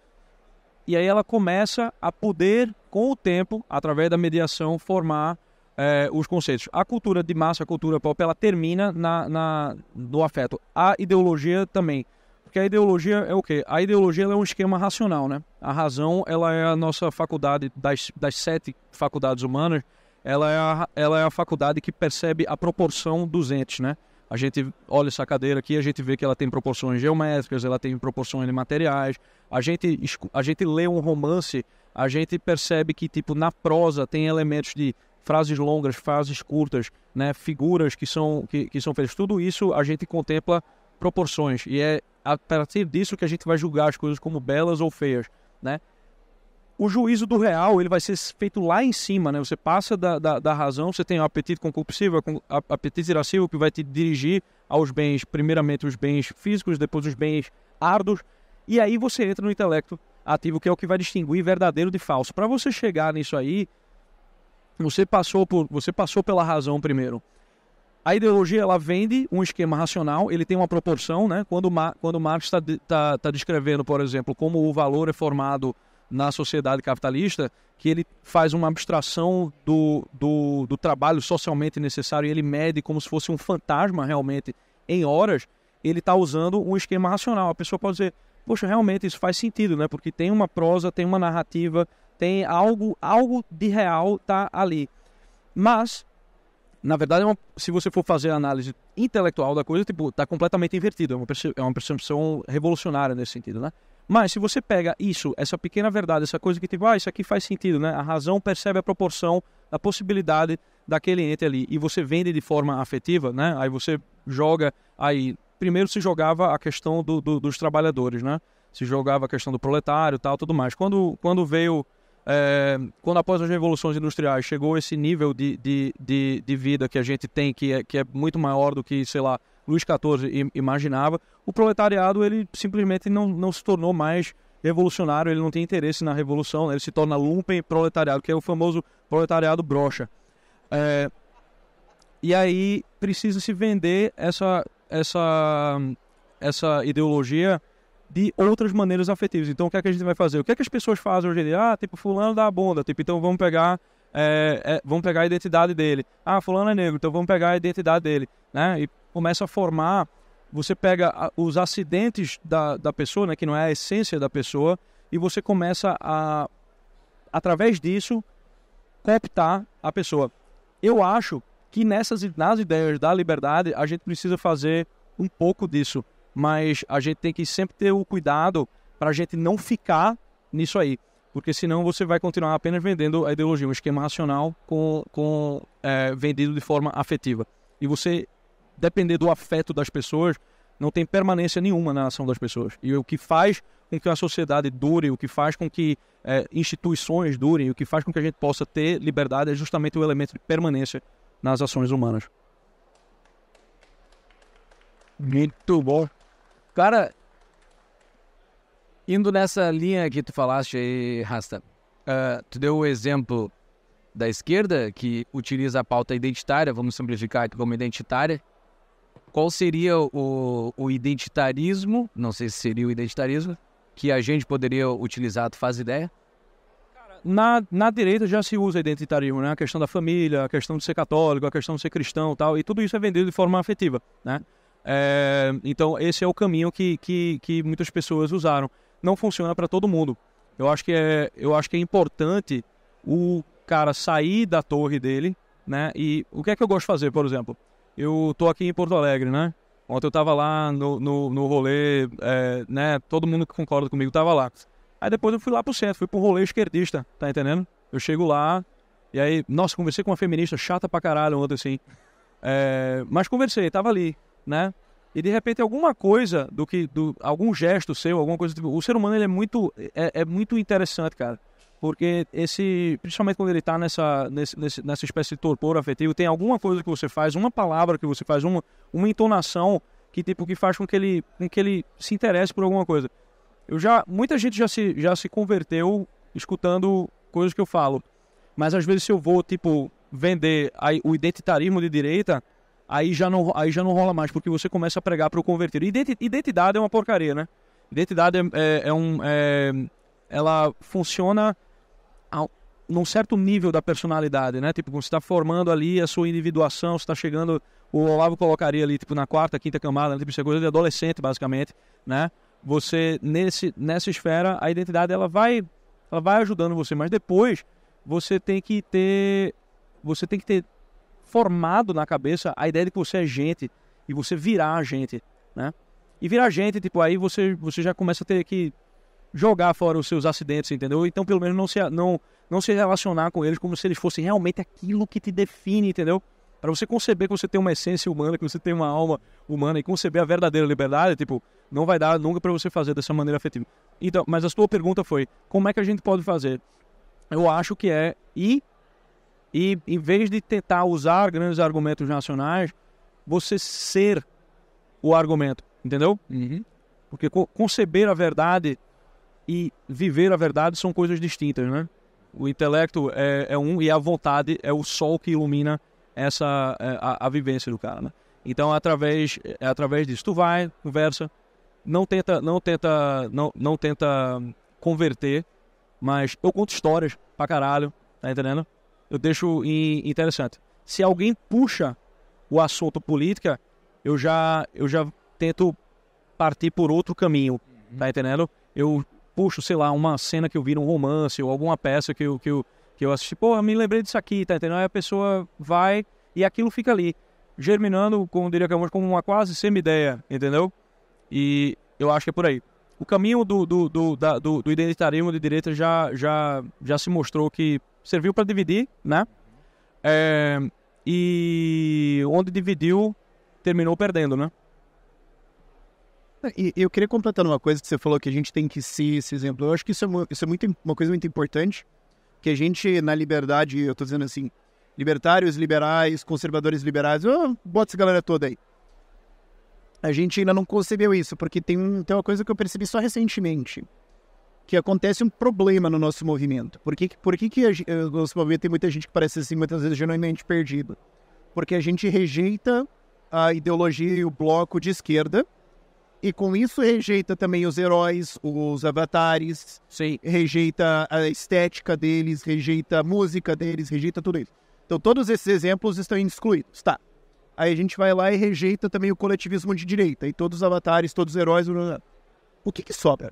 e aí ela começa a poder, com o tempo, através da mediação, formar é, os conceitos. A cultura de massa, a cultura pop, ela termina na, na, no afeto. A ideologia também. Porque a ideologia é o quê? A ideologia é um esquema racional, né? A razão, ela é a nossa faculdade, das, das sete faculdades humanas, ela é, a, ela é a faculdade que percebe a proporção dos entes, né? A gente olha essa cadeira aqui, a gente vê que ela tem proporções geométricas, ela tem proporções de materiais. A gente, a gente lê um romance, a gente percebe que, tipo, na prosa tem elementos de frases longas, frases curtas, né, figuras que são, que, que são feitas. Tudo isso a gente contempla proporções e é a partir disso que a gente vai julgar as coisas como belas ou feias, né? O juízo do real ele vai ser feito lá em cima, né? Você passa da, da, da razão, você tem o apetite concupiscível, apetite irascível que vai te dirigir aos bens, primeiramente os bens físicos, depois os bens árduos, e aí você entra no intelecto ativo, que é o que vai distinguir verdadeiro de falso. Para você chegar nisso aí, você passou por, você passou pela razão primeiro. A ideologia ela vende um esquema racional, ele tem uma proporção, né? Quando, quando Marx está tá, tá descrevendo, por exemplo, como o valor é formado na sociedade capitalista, que ele faz uma abstração do, do, do trabalho socialmente necessário e ele mede como se fosse um fantasma realmente em horas, ele está usando um esquema racional. A pessoa pode dizer, poxa, realmente isso faz sentido, né? Porque tem uma prosa, tem uma narrativa, tem algo, algo de real tá ali. Mas, na verdade, é se você for fazer a análise intelectual da coisa, tipo, tá completamente invertido. É uma, é uma percepção revolucionária nesse sentido, né? Mas se você pega isso, essa pequena verdade, essa coisa que tipo, ah, isso aqui faz sentido, né? A razão percebe a proporção, a possibilidade daquele ente ali e você vende de forma afetiva, né? Aí você joga, aí primeiro se jogava a questão do, do, dos trabalhadores, né? Se jogava a questão do proletário, tal, tudo mais. Quando quando veio é, quando após as revoluções industriais chegou esse nível de, de, de, de, vida que a gente tem, que é, que é muito maior do que, sei lá, Luiz XIV imaginava, o proletariado ele simplesmente não, não se tornou mais revolucionário, ele não tem interesse na revolução, né? ele se torna lumpen proletariado, que é o famoso proletariado brocha. É, e aí precisa se vender essa, essa, essa ideologia de outras maneiras afetivas. Então, o que é que a gente vai fazer? O que é que as pessoas fazem hoje em dia? Ah, tipo, fulano dá a bunda. Tipo, então vamos pegar, é, é, vamos pegar a identidade dele. Ah, fulano é negro, então vamos pegar a identidade dele. Né? E começa a formar, você pega os acidentes da, da pessoa, né, que não é a essência da pessoa, e você começa a, através disso, cooptar a pessoa. Eu acho que nessas nas ideias da liberdade, a gente precisa fazer um pouco disso mas a gente tem que sempre ter o cuidado para a gente não ficar nisso aí, porque senão você vai continuar apenas vendendo a ideologia, um esquema racional com, com é, vendido de forma afetiva. E você depender do afeto das pessoas não tem permanência nenhuma na ação das pessoas. E o que faz com que a sociedade dure, o que faz com que é, instituições durem, o que faz com que a gente possa ter liberdade é justamente o elemento de permanência nas ações humanas. Muito bom. Cara, indo nessa linha que tu falaste aí, Rasta, uh, tu deu o exemplo da esquerda, que utiliza a pauta identitária, vamos simplificar aqui como identitária. Qual seria o, o identitarismo, não sei se seria o identitarismo, que a gente poderia utilizar, tu faz ideia? Na, na direita já se usa identitarismo, né? A questão da família, a questão de ser católico, a questão de ser cristão tal, e tudo isso é vendido de forma afetiva, né? É, então, esse é o caminho que, que, que muitas pessoas usaram. Não funciona para todo mundo. Eu acho, que é, eu acho que é importante o cara sair da torre dele, né? E o que é que eu gosto de fazer, por exemplo? Eu tô aqui em Porto Alegre, né? Ontem eu tava lá no, no, no rolê, é, né? Todo mundo que concorda comigo tava lá. Aí depois eu fui lá pro centro, fui pro rolê esquerdista, tá entendendo? Eu chego lá, e aí, nossa, conversei com uma feminista chata pra caralho ontem, assim. É, mas conversei, tava ali, né? E de repente alguma coisa do que do algum gesto seu, alguma coisa tipo, o ser humano ele é muito é, é muito interessante, cara. Porque esse, principalmente quando ele está nessa, nesse, nessa espécie de torpor afetivo, tem alguma coisa que você faz, uma palavra que você faz, uma, uma entonação que tipo que faz com que ele, com que ele se interesse por alguma coisa. Eu já muita gente já se já se converteu escutando coisas que eu falo. Mas às vezes se eu vou tipo vender a, o identitarismo de direita, aí já não, aí já não rola mais, porque você começa a pregar para o convertido. Identidade é uma porcaria, né? Identidade é, é, é um. É, ela funciona num certo nível da personalidade, né? Tipo, você está formando ali a sua individuação, você está chegando. O Olavo colocaria ali, tipo, na quarta, quinta camada, né? tipo, isso é coisa de adolescente, basicamente, né? Você, nesse, nessa esfera, a identidade, ela vai, ela vai ajudando você, mas depois você tem que ter. Você tem que ter formado na cabeça a ideia de que você é gente e você virar a gente, né? E virar gente, tipo, aí você, você já começa a ter que jogar fora os seus acidentes, entendeu? Então, pelo menos, não se, não, não se relacionar com eles como se eles fossem realmente aquilo que te define, entendeu? Para você conceber que você tem uma essência humana, que você tem uma alma humana e conceber a verdadeira liberdade, tipo, não vai dar nunca para você fazer dessa maneira afetiva. Então, mas a sua pergunta foi: como é que a gente pode fazer? Eu acho que é ir e em vez de tentar usar grandes argumentos nacionais, você ser o argumento, entendeu? Uhum. Porque conceber a verdade e viver a verdade são coisas distintas, né? O intelecto é, é um e a vontade é o sol que ilumina essa é, a, a vivência do cara, né? Então, através é através disso tu vai, conversa, não tenta não tenta não, não tenta converter, mas eu conto histórias pra caralho, tá entendendo? eu deixo interessante. Se alguém puxa o assunto política, eu já, eu já tento partir por outro caminho, uhum. tá entendendo? Eu puxo, sei lá, uma cena que eu vi num romance ou alguma peça que eu, que eu, que eu assisti, pô, me lembrei disso aqui, tá entendendo? Aí a pessoa vai e aquilo fica ali, germinando, como diria Camões, como uma quase semi-ideia, entendeu? E eu acho que é por aí. O caminho do, do, do, da, do, do identitarismo de direita já, já, já se mostrou que serviu para dividir, né? É, e onde dividiu, terminou perdendo, né? E eu queria completar uma coisa que você falou que a gente tem que se, esse exemplo. Eu acho que isso é, isso é muito, uma coisa muito importante, que a gente na liberdade, eu estou dizendo assim, libertários, liberais, conservadores liberais, oh, bota essa galera toda aí. A gente ainda não concebeu isso, porque tem, tem uma coisa que eu percebi só recentemente que acontece um problema no nosso movimento. Por que, por que, que a, eh, o nosso movimento tem muita gente que parece assim, muitas vezes, genuinamente perdida? Porque a gente rejeita a ideologia e o bloco de esquerda, e com isso rejeita também os heróis, os avatares, Sim. rejeita a estética deles, rejeita a música deles, rejeita tudo isso. Então todos esses exemplos estão excluídos, tá? Aí a gente vai lá e rejeita também o coletivismo de direita, e todos os avatares, todos os heróis... O que que sobra?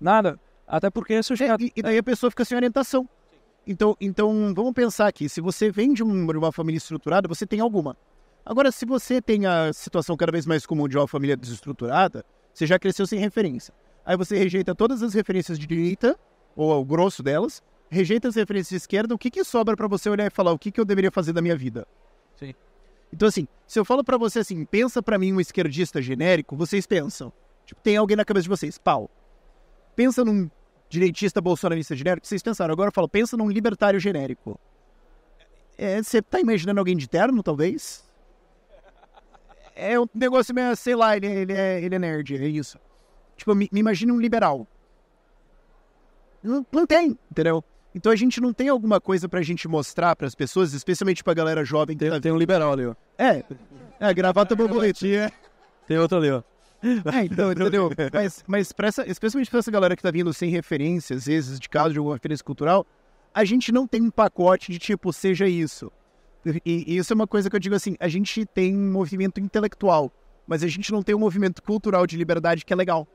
Nada. Até porque isso já... É, é e, e daí a pessoa fica sem orientação. Então, então vamos pensar aqui, se você vem de uma família estruturada, você tem alguma. Agora, se você tem a situação cada vez mais comum de uma família desestruturada, você já cresceu sem referência. Aí você rejeita todas as referências de direita, ou o grosso delas, rejeita as referências de esquerda, o que, que sobra para você olhar e falar o que, que eu deveria fazer da minha vida? Sim. Então, assim, se eu falo para você assim, pensa para mim um esquerdista genérico, vocês pensam. Tipo, tem alguém na cabeça de vocês, pau pensa num direitista bolsonarista genérico, vocês pensaram. Agora eu falo, pensa num libertário genérico. É, você está imaginando alguém de terno, talvez? É um negócio meio, sei lá, ele, ele, é, ele é nerd, é isso. Tipo, me, me imagina um liberal. Não, não tem, entendeu? Então a gente não tem alguma coisa pra gente mostrar pras pessoas, especialmente pra galera jovem. Tem, tá... tem um liberal ali, ó. É, é gravata borboletinha. Tem outro ali, ó. É, então, entendeu? Mas, mas pra essa, especialmente para essa galera que tá vindo sem referência, às vezes, de caso de alguma referência cultural, a gente não tem um pacote de tipo, seja isso. E, e isso é uma coisa que eu digo assim: a gente tem um movimento intelectual, mas a gente não tem um movimento cultural de liberdade que é legal.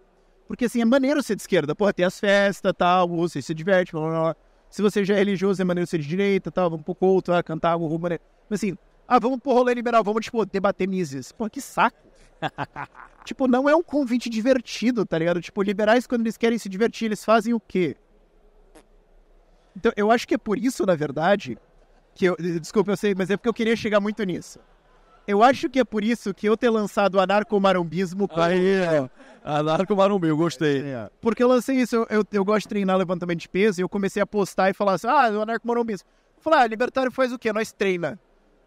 Porque assim, é maneiro ser de esquerda, porra, tem as festas, tal, você se diverte, blá, blá, blá. Se você já é religioso, é maneiro ser de direita, tal, vamos pro culto, ah, cantar, um maneiro. Mas assim, ah, vamos pro rolê liberal, vamos, tipo, debater Mises. Pô, que saco. tipo, não é um convite divertido, tá ligado? Tipo, liberais, quando eles querem se divertir, eles fazem o quê? Então, eu acho que é por isso, na verdade, que eu. Desculpa, eu sei, mas é porque eu queria chegar muito nisso. Eu acho que é por isso que eu ter lançado anarcomarombismo. Aí, é. anarcomarumbi, eu gostei. É, porque eu lancei isso, eu, eu, eu, gosto de treinar levantamento de peso e eu comecei a postar e falar assim: ah, o anarcomarombismo. Falar, ah, libertário faz o quê? Nós treina.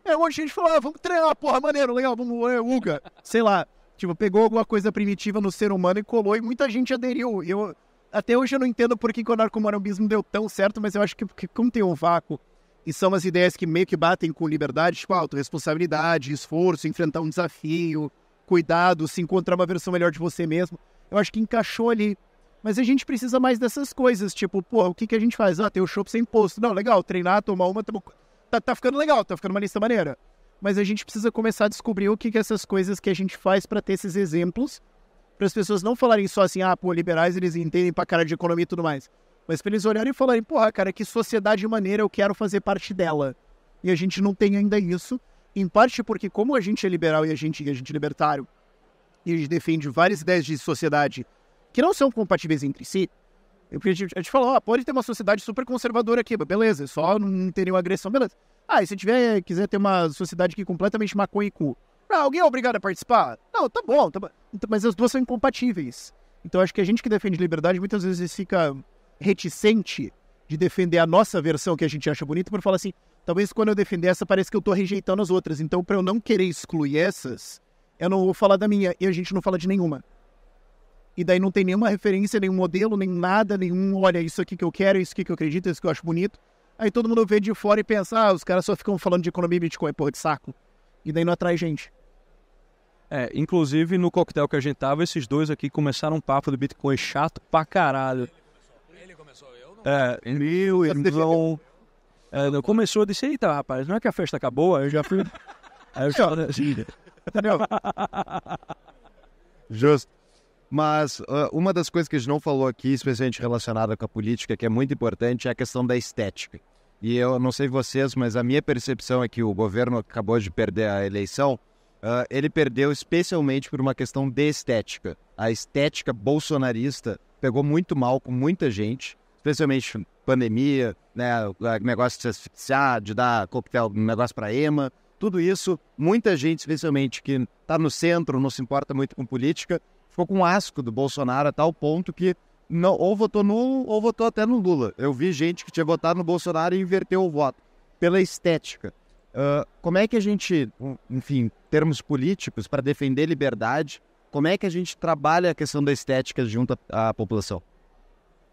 É um monte de gente falou, ah, vamos treinar, porra, maneiro, legal, vamos, é, Uga. Sei lá, tipo, pegou alguma coisa primitiva no ser humano e colou, e muita gente aderiu. Eu, até hoje eu não entendo por que, o narcomarambismo deu tão certo, mas eu acho que, porque como tem um vácuo, e são as ideias que meio que batem com liberdade, tipo, autorresponsabilidade, esforço, enfrentar um desafio, cuidado, se encontrar uma versão melhor de você mesmo. Eu acho que encaixou ali. Mas a gente precisa mais dessas coisas, tipo, pô, o que, que a gente faz? Ah, tem o show sem imposto. Não, legal, treinar, tomar uma, tomar tá, tá ficando legal, tá ficando uma lista maneira. Mas a gente precisa começar a descobrir o que, que essas coisas que a gente faz para ter esses exemplos, para as pessoas não falarem só assim, ah, pô, liberais eles entendem pra cara de economia e tudo mais. Mas pra eles olharem e falarem, porra, cara, que sociedade maneira, eu quero fazer parte dela. E a gente não tem ainda isso, em parte porque como a gente é liberal e a gente, e a gente é libertário, e a gente defende várias ideias de sociedade que não são compatíveis entre si, porque a gente, falou, ah, pode ter uma sociedade super conservadora aqui, beleza, é só não teria uma agressão, beleza. Ah, e se tiver, quiser ter uma sociedade aqui é completamente maconha e cu, ah, alguém é obrigado a participar? Não, tá bom, tá bom. Então, mas as duas são incompatíveis. Então acho que a gente que defende liberdade muitas vezes fica reticente de defender a nossa versão que a gente acha bonita por falar assim, talvez quando eu defender essa parece que eu tô rejeitando as outras. Então para eu não querer excluir essas, eu não vou falar da minha e a gente não fala de nenhuma e daí não tem nenhuma referência, nenhum modelo, nem nada, nenhum, olha, isso aqui que eu quero, isso aqui que eu acredito, isso que eu acho bonito. Aí todo mundo vê de fora e pensa, ah, os caras só ficam falando de economia e Bitcoin, porra, de saco. E daí não atrai gente. É, inclusive no coquetel que a gente tava, esses dois aqui começaram um papo do Bitcoin chato pra caralho. Ele começou, ele começou eu não. É, meu irmão. É, não, começou, eu disse, eita rapaz, não é que a festa acabou? Aí eu já fui. Aí eu já. Assim, Justo. Mas uh, uma das coisas que a gente não falou aqui, especialmente relacionada com a política, que é muito importante, é a questão da estética. E eu não sei vocês, mas a minha percepção é que o governo acabou de perder a eleição. Uh, ele perdeu especialmente por uma questão de estética. A estética bolsonarista pegou muito mal com muita gente, especialmente pandemia, né, negócio de se asfixiar, de dar coquetel, negócio para ema, tudo isso, muita gente, especialmente que está no centro, não se importa muito com política, ficou com um asco do Bolsonaro a tal ponto que não, ou votou nulo ou votou até no Lula. Eu vi gente que tinha votado no Bolsonaro e inverteu o voto, pela estética. Uh, como é que a gente, enfim, termos políticos, para defender liberdade, como é que a gente trabalha a questão da estética junto à, à população?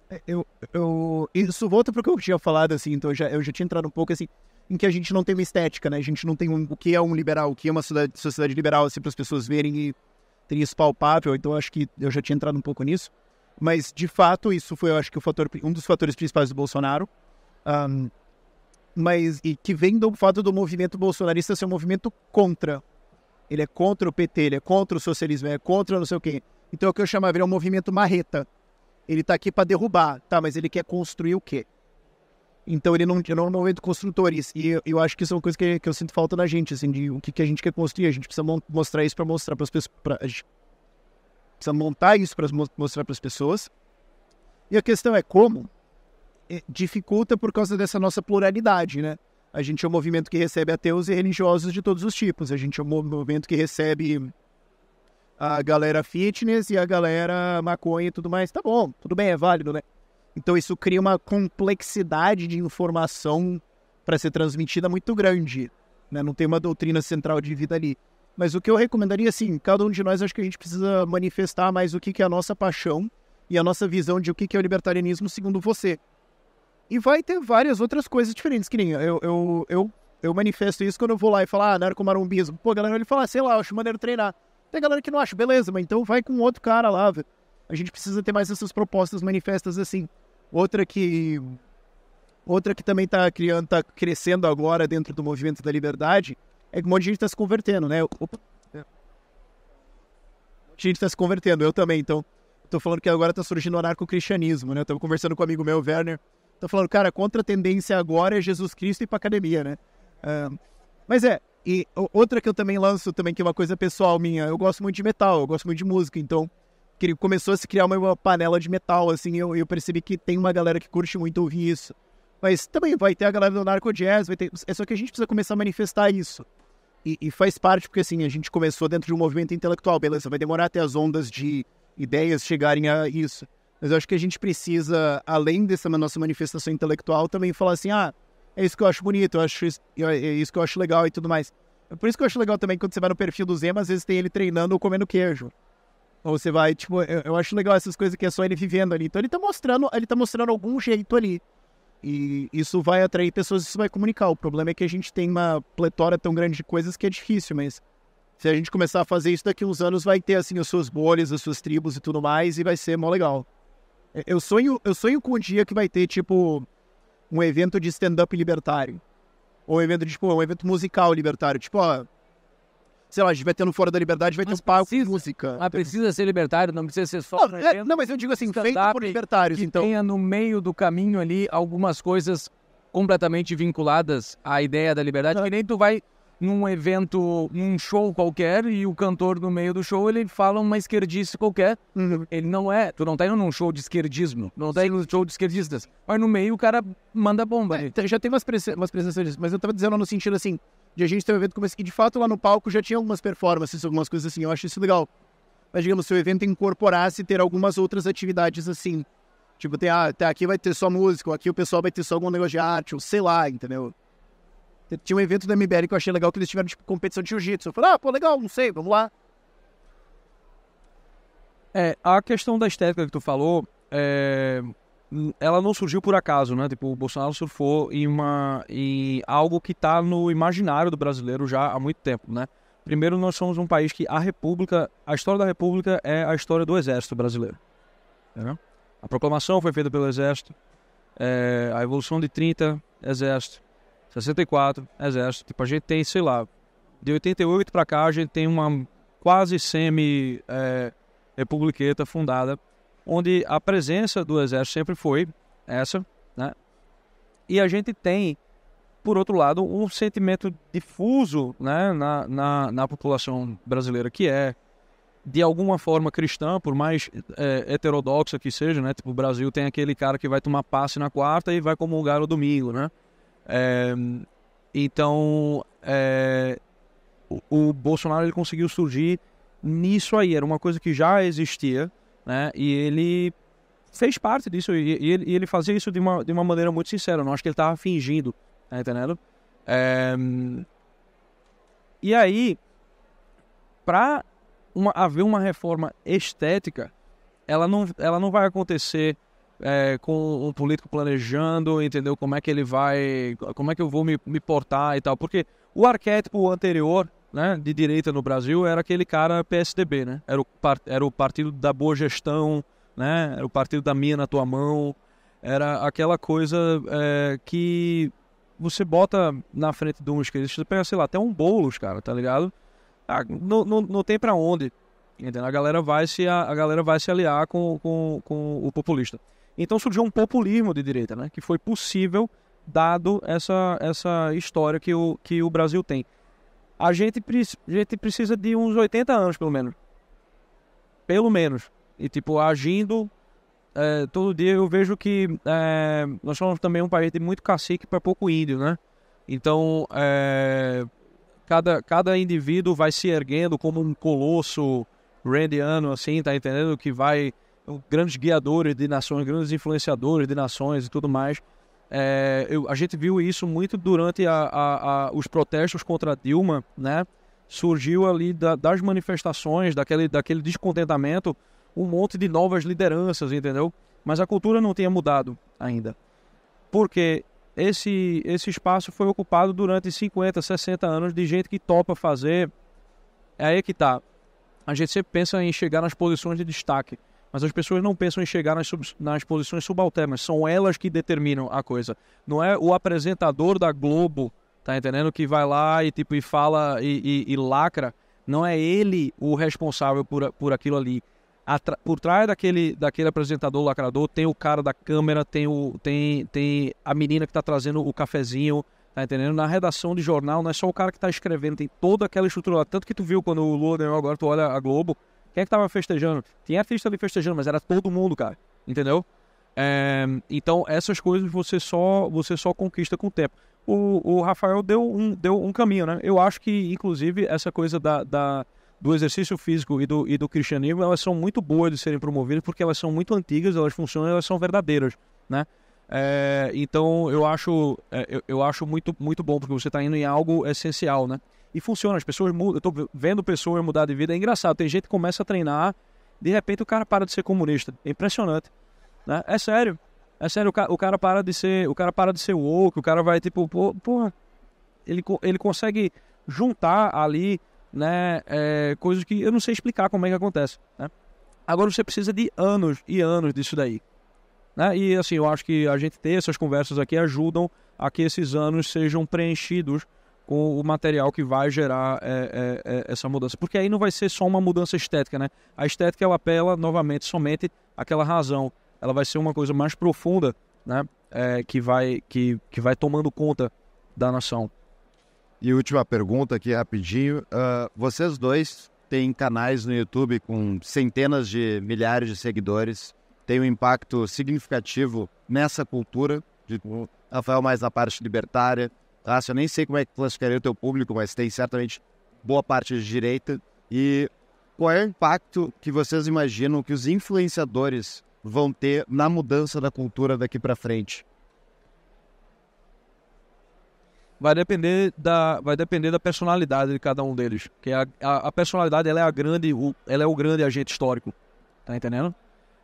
É, eu, eu, isso volta para o que eu tinha falado, assim, então eu já, eu já tinha entrado um pouco, assim, em que a gente não tem uma estética, né? A gente não tem um, o que é um liberal, o que é uma sociedade, sociedade liberal, assim, para as pessoas verem e isso palpável, então acho que eu já tinha entrado um pouco nisso. Mas, de fato, isso foi, eu acho que, o fator, um dos fatores principais do Bolsonaro. Um, mas e que vem do fato do movimento bolsonarista ser um movimento contra. Ele é contra o PT, ele é contra o socialismo, ele é contra não sei o quê. Então, é o que eu chamaria é um movimento marreta. Ele está aqui para derrubar, tá? Mas ele quer construir o quê? Então ele não, não é um movimento construtores. E eu, eu, acho que isso é uma coisa que, que eu sinto falta na gente, assim, de o que, que a gente quer construir. A gente precisa mostrar isso para mostrar para as pessoas. Pra, a gente precisa montar isso para mostrar para as pessoas. E a questão é como é, dificulta por causa dessa nossa pluralidade, né? A gente é um movimento que recebe ateus e religiosos de todos os tipos. A gente é um movimento que recebe a galera fitness e a galera maconha e tudo mais. Tá bom, tudo bem, é válido, né? Então isso cria uma complexidade de informação para ser transmitida muito grande. Né? Não tem uma doutrina central de vida ali. Mas o que eu recomendaria, assim, cada um de nós acho que a gente precisa manifestar mais o que, que é a nossa paixão e a nossa visão de o que, que é o libertarianismo segundo você. E vai ter várias outras coisas diferentes, que nem eu, eu, eu, eu manifesto isso quando eu vou lá e falo, ah, narcomarumbismo. Pô, a galera ele fala, ah, sei lá, acho maneiro treinar. Tem galera que não acha, beleza, mas então vai com outro cara lá, velho. A gente precisa ter mais essas propostas manifestas assim. Outra que outra que também está criando, tá crescendo agora dentro do movimento da liberdade é que um monte de gente está se convertendo, né? Opa. A gente está se convertendo, eu também. Então, estou falando que agora está surgindo o anarco-cristianismo, né? Eu tava conversando com um amigo meu, Werner. Tô falando, cara, contra a tendência agora é Jesus Cristo e pra academia, né? mas é, e outra que eu também lanço também, que é uma coisa pessoal minha, eu gosto muito de metal, eu gosto muito de música, então começou a se criar uma panela de metal, assim, eu, eu percebi que tem uma galera que curte muito ouvir isso. Mas também vai ter a galera do narco jazz, vai ter... é só que a gente precisa começar a manifestar isso. E, e, faz parte, porque assim, a gente começou dentro de um movimento intelectual, beleza, vai demorar até as ondas de ideias chegarem a isso. Mas eu acho que a gente precisa, além dessa nossa manifestação intelectual, também falar assim, ah, é isso que eu acho bonito, eu acho isso, é isso que eu acho legal e tudo mais. É por isso que eu acho legal também quando você vai no perfil do Zema, às vezes tem ele treinando ou comendo queijo. Você vai, tipo, eu, eu, acho legal essas coisas que é só ele vivendo ali. Então ele tá mostrando, ele tá mostrando algum jeito ali. E isso vai atrair pessoas, isso vai comunicar. O problema é que a gente tem uma pletora tão grande de coisas que é difícil, mas se a gente começar a fazer isso daqui uns anos, vai ter assim as suas bolhas, as suas tribos e tudo mais, e vai ser mó legal. Eu sonho, eu sonho com um dia que vai ter, tipo, um evento de stand-up libertário. Ou um evento, tipo, um evento musical libertário. Tipo, ó, sei lá, estiver tendo vai ter no Fora da Liberdade, vai mas ter um palco de música. Mas precisa ser libertário, não precisa ser só. Não, é, não mas eu digo assim, feito por libertários, que então. Tenha no meio do caminho ali algumas coisas completamente vinculadas à ideia da liberdade, não. que nem tu vai num evento, num show qualquer, e o cantor no meio do show ele fala uma esquerdice qualquer. Uhum. Ele não é. Tu não tá indo num show de esquerdismo. Não tá indo num show de esquerdistas. Mas no meio o cara manda bomba. É, já tem umas, presen umas presenças disso, mas eu tava dizendo no sentido assim de a gente ter um evento como esse, que de fato lá no palco já tinha algumas performances, algumas coisas assim, eu acho isso legal. Mas digamos, se o evento incorporasse ter algumas outras atividades assim, tipo, tem, ah, tá, aqui vai ter só música, ou aqui o pessoal vai ter só algum negócio de arte, ou sei lá, entendeu? Tinha um evento da MBL que eu achei legal que eles tiveram tipo, competição de jiu-jitsu. Eu falei, ah, pô, legal, não sei, vamos lá. É, a questão da estética que tu falou, é, ela não surgiu por acaso, né? Tipo, o Bolsonaro surfou em, uma, em algo que está no imaginário do brasileiro já há muito tempo, né? Primeiro, nós somos um país que a República, a história da República é a história do Exército brasileiro. Né? A proclamação foi feita pelo Exército, é, a evolução de 30, Exército, 64, Exército. Tipo, a gente tem, sei lá, de 88 para cá, a gente tem uma quase semi-republiqueta é, fundada onde a presença do exército sempre foi essa, né? E a gente tem, por outro lado, um sentimento difuso né, na, na, na população brasileira que é, de alguma forma cristã, por mais é, heterodoxa que seja, né? Tipo, o Brasil tem aquele cara que vai tomar passe na quarta e vai comungar no domingo, né? É, então, é, o, o Bolsonaro ele conseguiu surgir nisso aí. Era uma coisa que já existia, né? E ele fez parte disso e, e, ele, e, ele, fazia isso de uma, de uma maneira muito sincera. Eu não acho que ele estava fingindo, tá entendendo? É... E aí, para uma, haver uma reforma estética, ela não, ela não vai acontecer é, com um político planejando, entendeu? Como é que ele vai, como é que eu vou me, me portar e tal. Porque o arquétipo anterior né, de direita no Brasil era aquele cara PSDB, né? Era o, era o partido da boa gestão, né? Era o partido da minha na tua mão. Era aquela coisa é, que você bota na frente de um esquerdista, você pega, sei lá, até um bolos, cara, tá ligado? Ah, não, não, não tem para onde. Entendeu? A galera vai se, a, a galera vai se aliar com, com, com o populista. Então surgiu um populismo de direita, né? Que foi possível dado essa, essa história que o, que o Brasil tem a gente, a gente precisa de uns 80 anos, pelo menos. Pelo menos. E, tipo, agindo é, todo dia, eu vejo que é, nós somos também um país de muito cacique para pouco índio, né? Então, é, cada, cada indivíduo vai se erguendo como um colosso randiano, assim, tá entendendo? Que vai... Grandes guiadores de nações, grandes influenciadores de nações e tudo mais é, eu, a gente viu isso muito durante a, a, a, os protestos contra Dilma, né? Surgiu ali da, das manifestações, daquele, daquele descontentamento, um monte de novas lideranças, entendeu? Mas a cultura não tinha mudado ainda. Porque esse, esse espaço foi ocupado durante 50, 60 anos de gente que topa fazer. É aí que tá. A gente sempre pensa em chegar nas posições de destaque. Mas as pessoas não pensam em chegar nas, sub, nas posições subalternas, são elas que determinam a coisa. Não é o apresentador da Globo, tá entendendo? Que vai lá e tipo e fala e, e, e lacra. Não é ele o responsável por, por aquilo ali. Atra, por trás daquele, daquele apresentador lacrador tem o cara da câmera, tem, o, tem, tem a menina que está trazendo o cafezinho, Tá entendendo? Na redação de jornal, não é só o cara que tá escrevendo, tem toda aquela estrutura lá. Tanto que tu viu quando o Lula ganhou agora, tu olha a Globo, quem é que tava festejando? Tinha artista ali festejando, mas era todo mundo, cara. Entendeu? É, então, essas coisas você só, você só conquista com o tempo. O, o, Rafael deu um, deu um caminho, né? Eu acho que, inclusive, essa coisa da, da do exercício físico e do, e do cristianismo, elas são muito boas de serem promovidas porque elas são muito antigas, elas funcionam, elas são verdadeiras, né? É, então eu acho é, eu, eu, acho muito muito bom porque você está indo em algo essencial, né? E funciona, as pessoas mudam. Eu tô vendo pessoas mudar de vida, é engraçado. Tem gente que começa a treinar, de repente o cara para de ser comunista. É impressionante. Né? É sério. É sério, o cara, o cara para de ser. O cara para de ser woke, o cara vai tipo, pô, Ele, ele consegue juntar ali, né, é, coisas que eu não sei explicar como é que acontece. Né? Agora você precisa de anos e anos disso daí. Né? E assim, eu acho que a gente ter essas conversas aqui ajudam a que esses anos sejam preenchidos o, o material que vai gerar é, é, é, essa mudança. Porque aí não vai ser só uma mudança estética, né? A estética ela apela novamente somente àquela razão. Ela vai ser uma coisa mais profunda, né? É, que, vai, que, que vai tomando conta da nação. E última pergunta aqui rapidinho. Uh, vocês dois têm canais no YouTube com centenas de milhares de seguidores tem um impacto significativo nessa cultura, de uhum. Rafael mais na parte libertária, Tá? Eu nem sei como é que classificaria o teu público, mas tem certamente boa parte de direita. E qual é o impacto que vocês imaginam que os influenciadores vão ter na mudança da cultura daqui para frente? Vai depender, da, vai depender da personalidade de cada um deles. Porque é a, a, a personalidade ela é, a grande, o, ela é o grande agente histórico. Tá entendendo?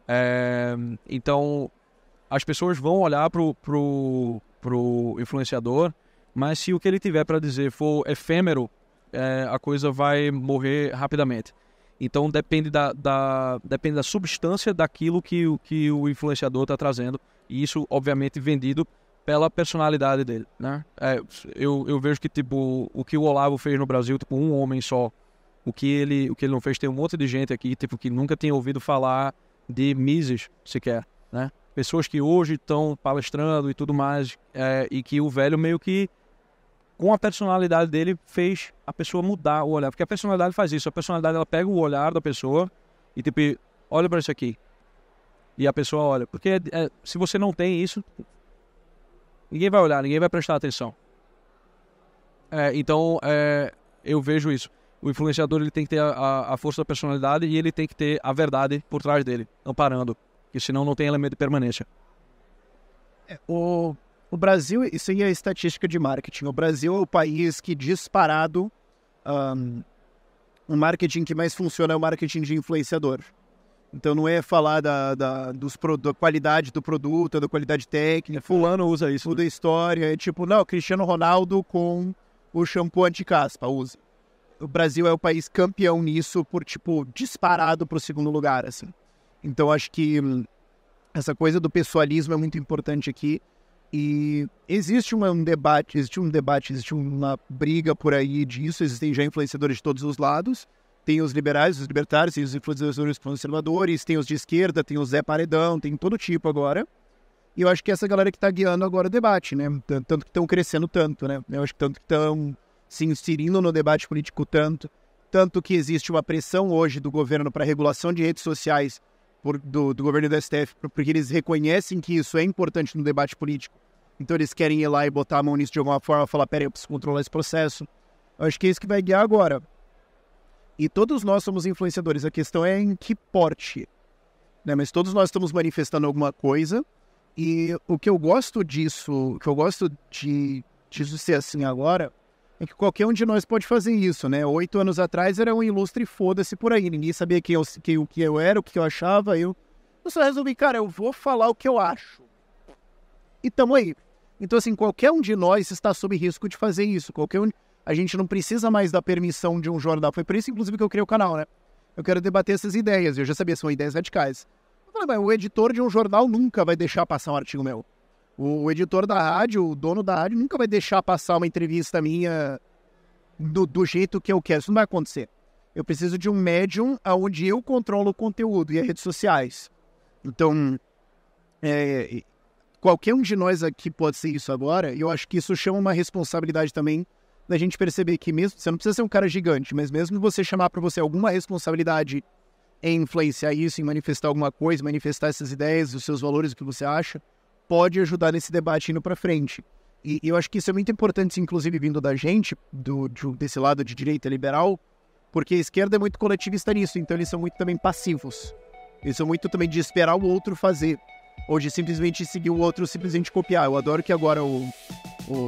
É, então, as pessoas vão olhar pro, pro, pro influenciador mas se o que ele tiver para dizer for efêmero, é, a coisa vai morrer rapidamente. Então depende da, da, depende da substância daquilo que, que o influenciador está trazendo. E isso, obviamente, vendido pela personalidade dele, né? É, eu, eu vejo que, tipo, o que o Olavo fez no Brasil, tipo, um homem só. O que ele, o que ele não fez, tem um monte de gente aqui, tipo, que nunca tinha ouvido falar de Mises sequer, né? Pessoas que hoje estão palestrando e tudo mais, é, e que o velho meio que com a personalidade dele, fez a pessoa mudar o olhar. Porque a personalidade faz isso. A personalidade, ela pega o olhar da pessoa e, tipo, olha para isso aqui. E a pessoa olha. Porque é, se você não tem isso, ninguém vai olhar, ninguém vai prestar atenção. É, então, é, eu vejo isso. O influenciador ele tem que ter a, a, força da personalidade e ele tem que ter a verdade por trás dele, amparando. Porque senão não tem elemento de permanência. É, o o Brasil, isso aí é estatística de marketing. O Brasil é o país que disparado um, o marketing que mais funciona é o marketing de influenciador. Então não é falar da, da, dos, da qualidade do produto, da qualidade técnica. É, fulano usa isso. Toda a né? é história. É tipo, não, Cristiano Ronaldo com o shampoo anti-caspa, usa. O Brasil é o país campeão nisso por, tipo, disparado para o segundo lugar, assim. Então acho que hum, essa coisa do pessoalismo é muito importante aqui. E existe um debate, existe um debate, existe uma briga por aí disso, existem já influenciadores de todos os lados. Tem os liberais, os libertários, tem os influenciadores conservadores, tem os de esquerda, tem o Zé Paredão, tem todo tipo agora. E eu acho que é essa galera que está guiando agora o debate, né? Tanto que estão crescendo tanto, né? Eu acho que tanto que estão se inserindo no debate político tanto, tanto que existe uma pressão hoje do governo para regulação de redes sociais por, do, do, governo do STF, porque eles reconhecem que isso é importante no debate político. Então eles querem ir lá e botar a mão nisso de alguma forma, falar, peraí, eu preciso controlar esse processo. Eu acho que é isso que vai guiar agora. E todos nós somos influenciadores, a questão é em que porte. Né? Mas todos nós estamos manifestando alguma coisa, e o que eu gosto disso, o que eu gosto de, disso ser assim agora, é que qualquer um de nós pode fazer isso, né? Oito anos atrás era um ilustre foda-se por aí. Ninguém sabia quem eu, quem, o que eu era, o que eu achava. Eu, eu só resolvi, cara, eu vou falar o que eu acho. E tamo aí. Então, assim, qualquer um de nós está sob risco de fazer isso. Qualquer um. A gente não precisa mais da permissão de um jornal. Foi por isso, inclusive, que eu criei o canal, né? Eu quero debater essas ideias. Eu já sabia, são ideias radicais. Eu falei, mas o editor de um jornal nunca vai deixar passar um artigo meu. O, editor da rádio, o dono da rádio, nunca vai deixar passar uma entrevista minha do, do jeito que eu quero. Isso não vai acontecer. Eu preciso de um médium onde eu controlo o conteúdo e as redes sociais. Então, é, qualquer um de nós aqui pode ser isso agora, e eu acho que isso chama uma responsabilidade também da gente perceber que mesmo você não precisa ser um cara gigante, mas mesmo você chamar para você alguma responsabilidade em influenciar isso, em manifestar alguma coisa, manifestar essas ideias, os seus valores, o que você acha, pode ajudar nesse debate indo para frente. E, e eu acho que isso é muito importante, inclusive vindo da gente, do, de, desse lado de direita liberal, porque a esquerda é muito coletivista nisso, então eles são muito também passivos. Eles são muito também de esperar o outro fazer, ou de simplesmente seguir o outro, simplesmente copiar. Eu adoro que agora o, o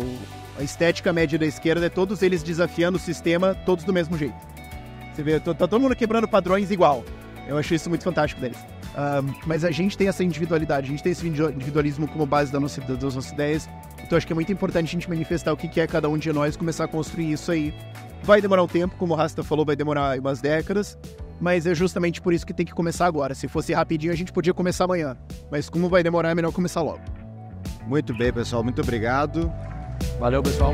a estética média da esquerda é todos eles desafiando o sistema, todos do mesmo jeito. Você vê, tá, tá todo mundo quebrando padrões igual. Eu acho isso muito fantástico deles mas a gente tem essa individualidade, a gente tem esse individualismo como base da nossa, das nossas ideias. Então acho que é muito importante a gente manifestar o que é cada um de nós começar a construir isso aí. Vai demorar um tempo, como o Rasta falou, vai demorar umas décadas. Mas é justamente por isso que tem que começar agora. Se fosse rapidinho, a gente podia começar amanhã. Mas como vai demorar, é melhor começar logo. Muito bem, pessoal. Muito obrigado. Valeu, pessoal.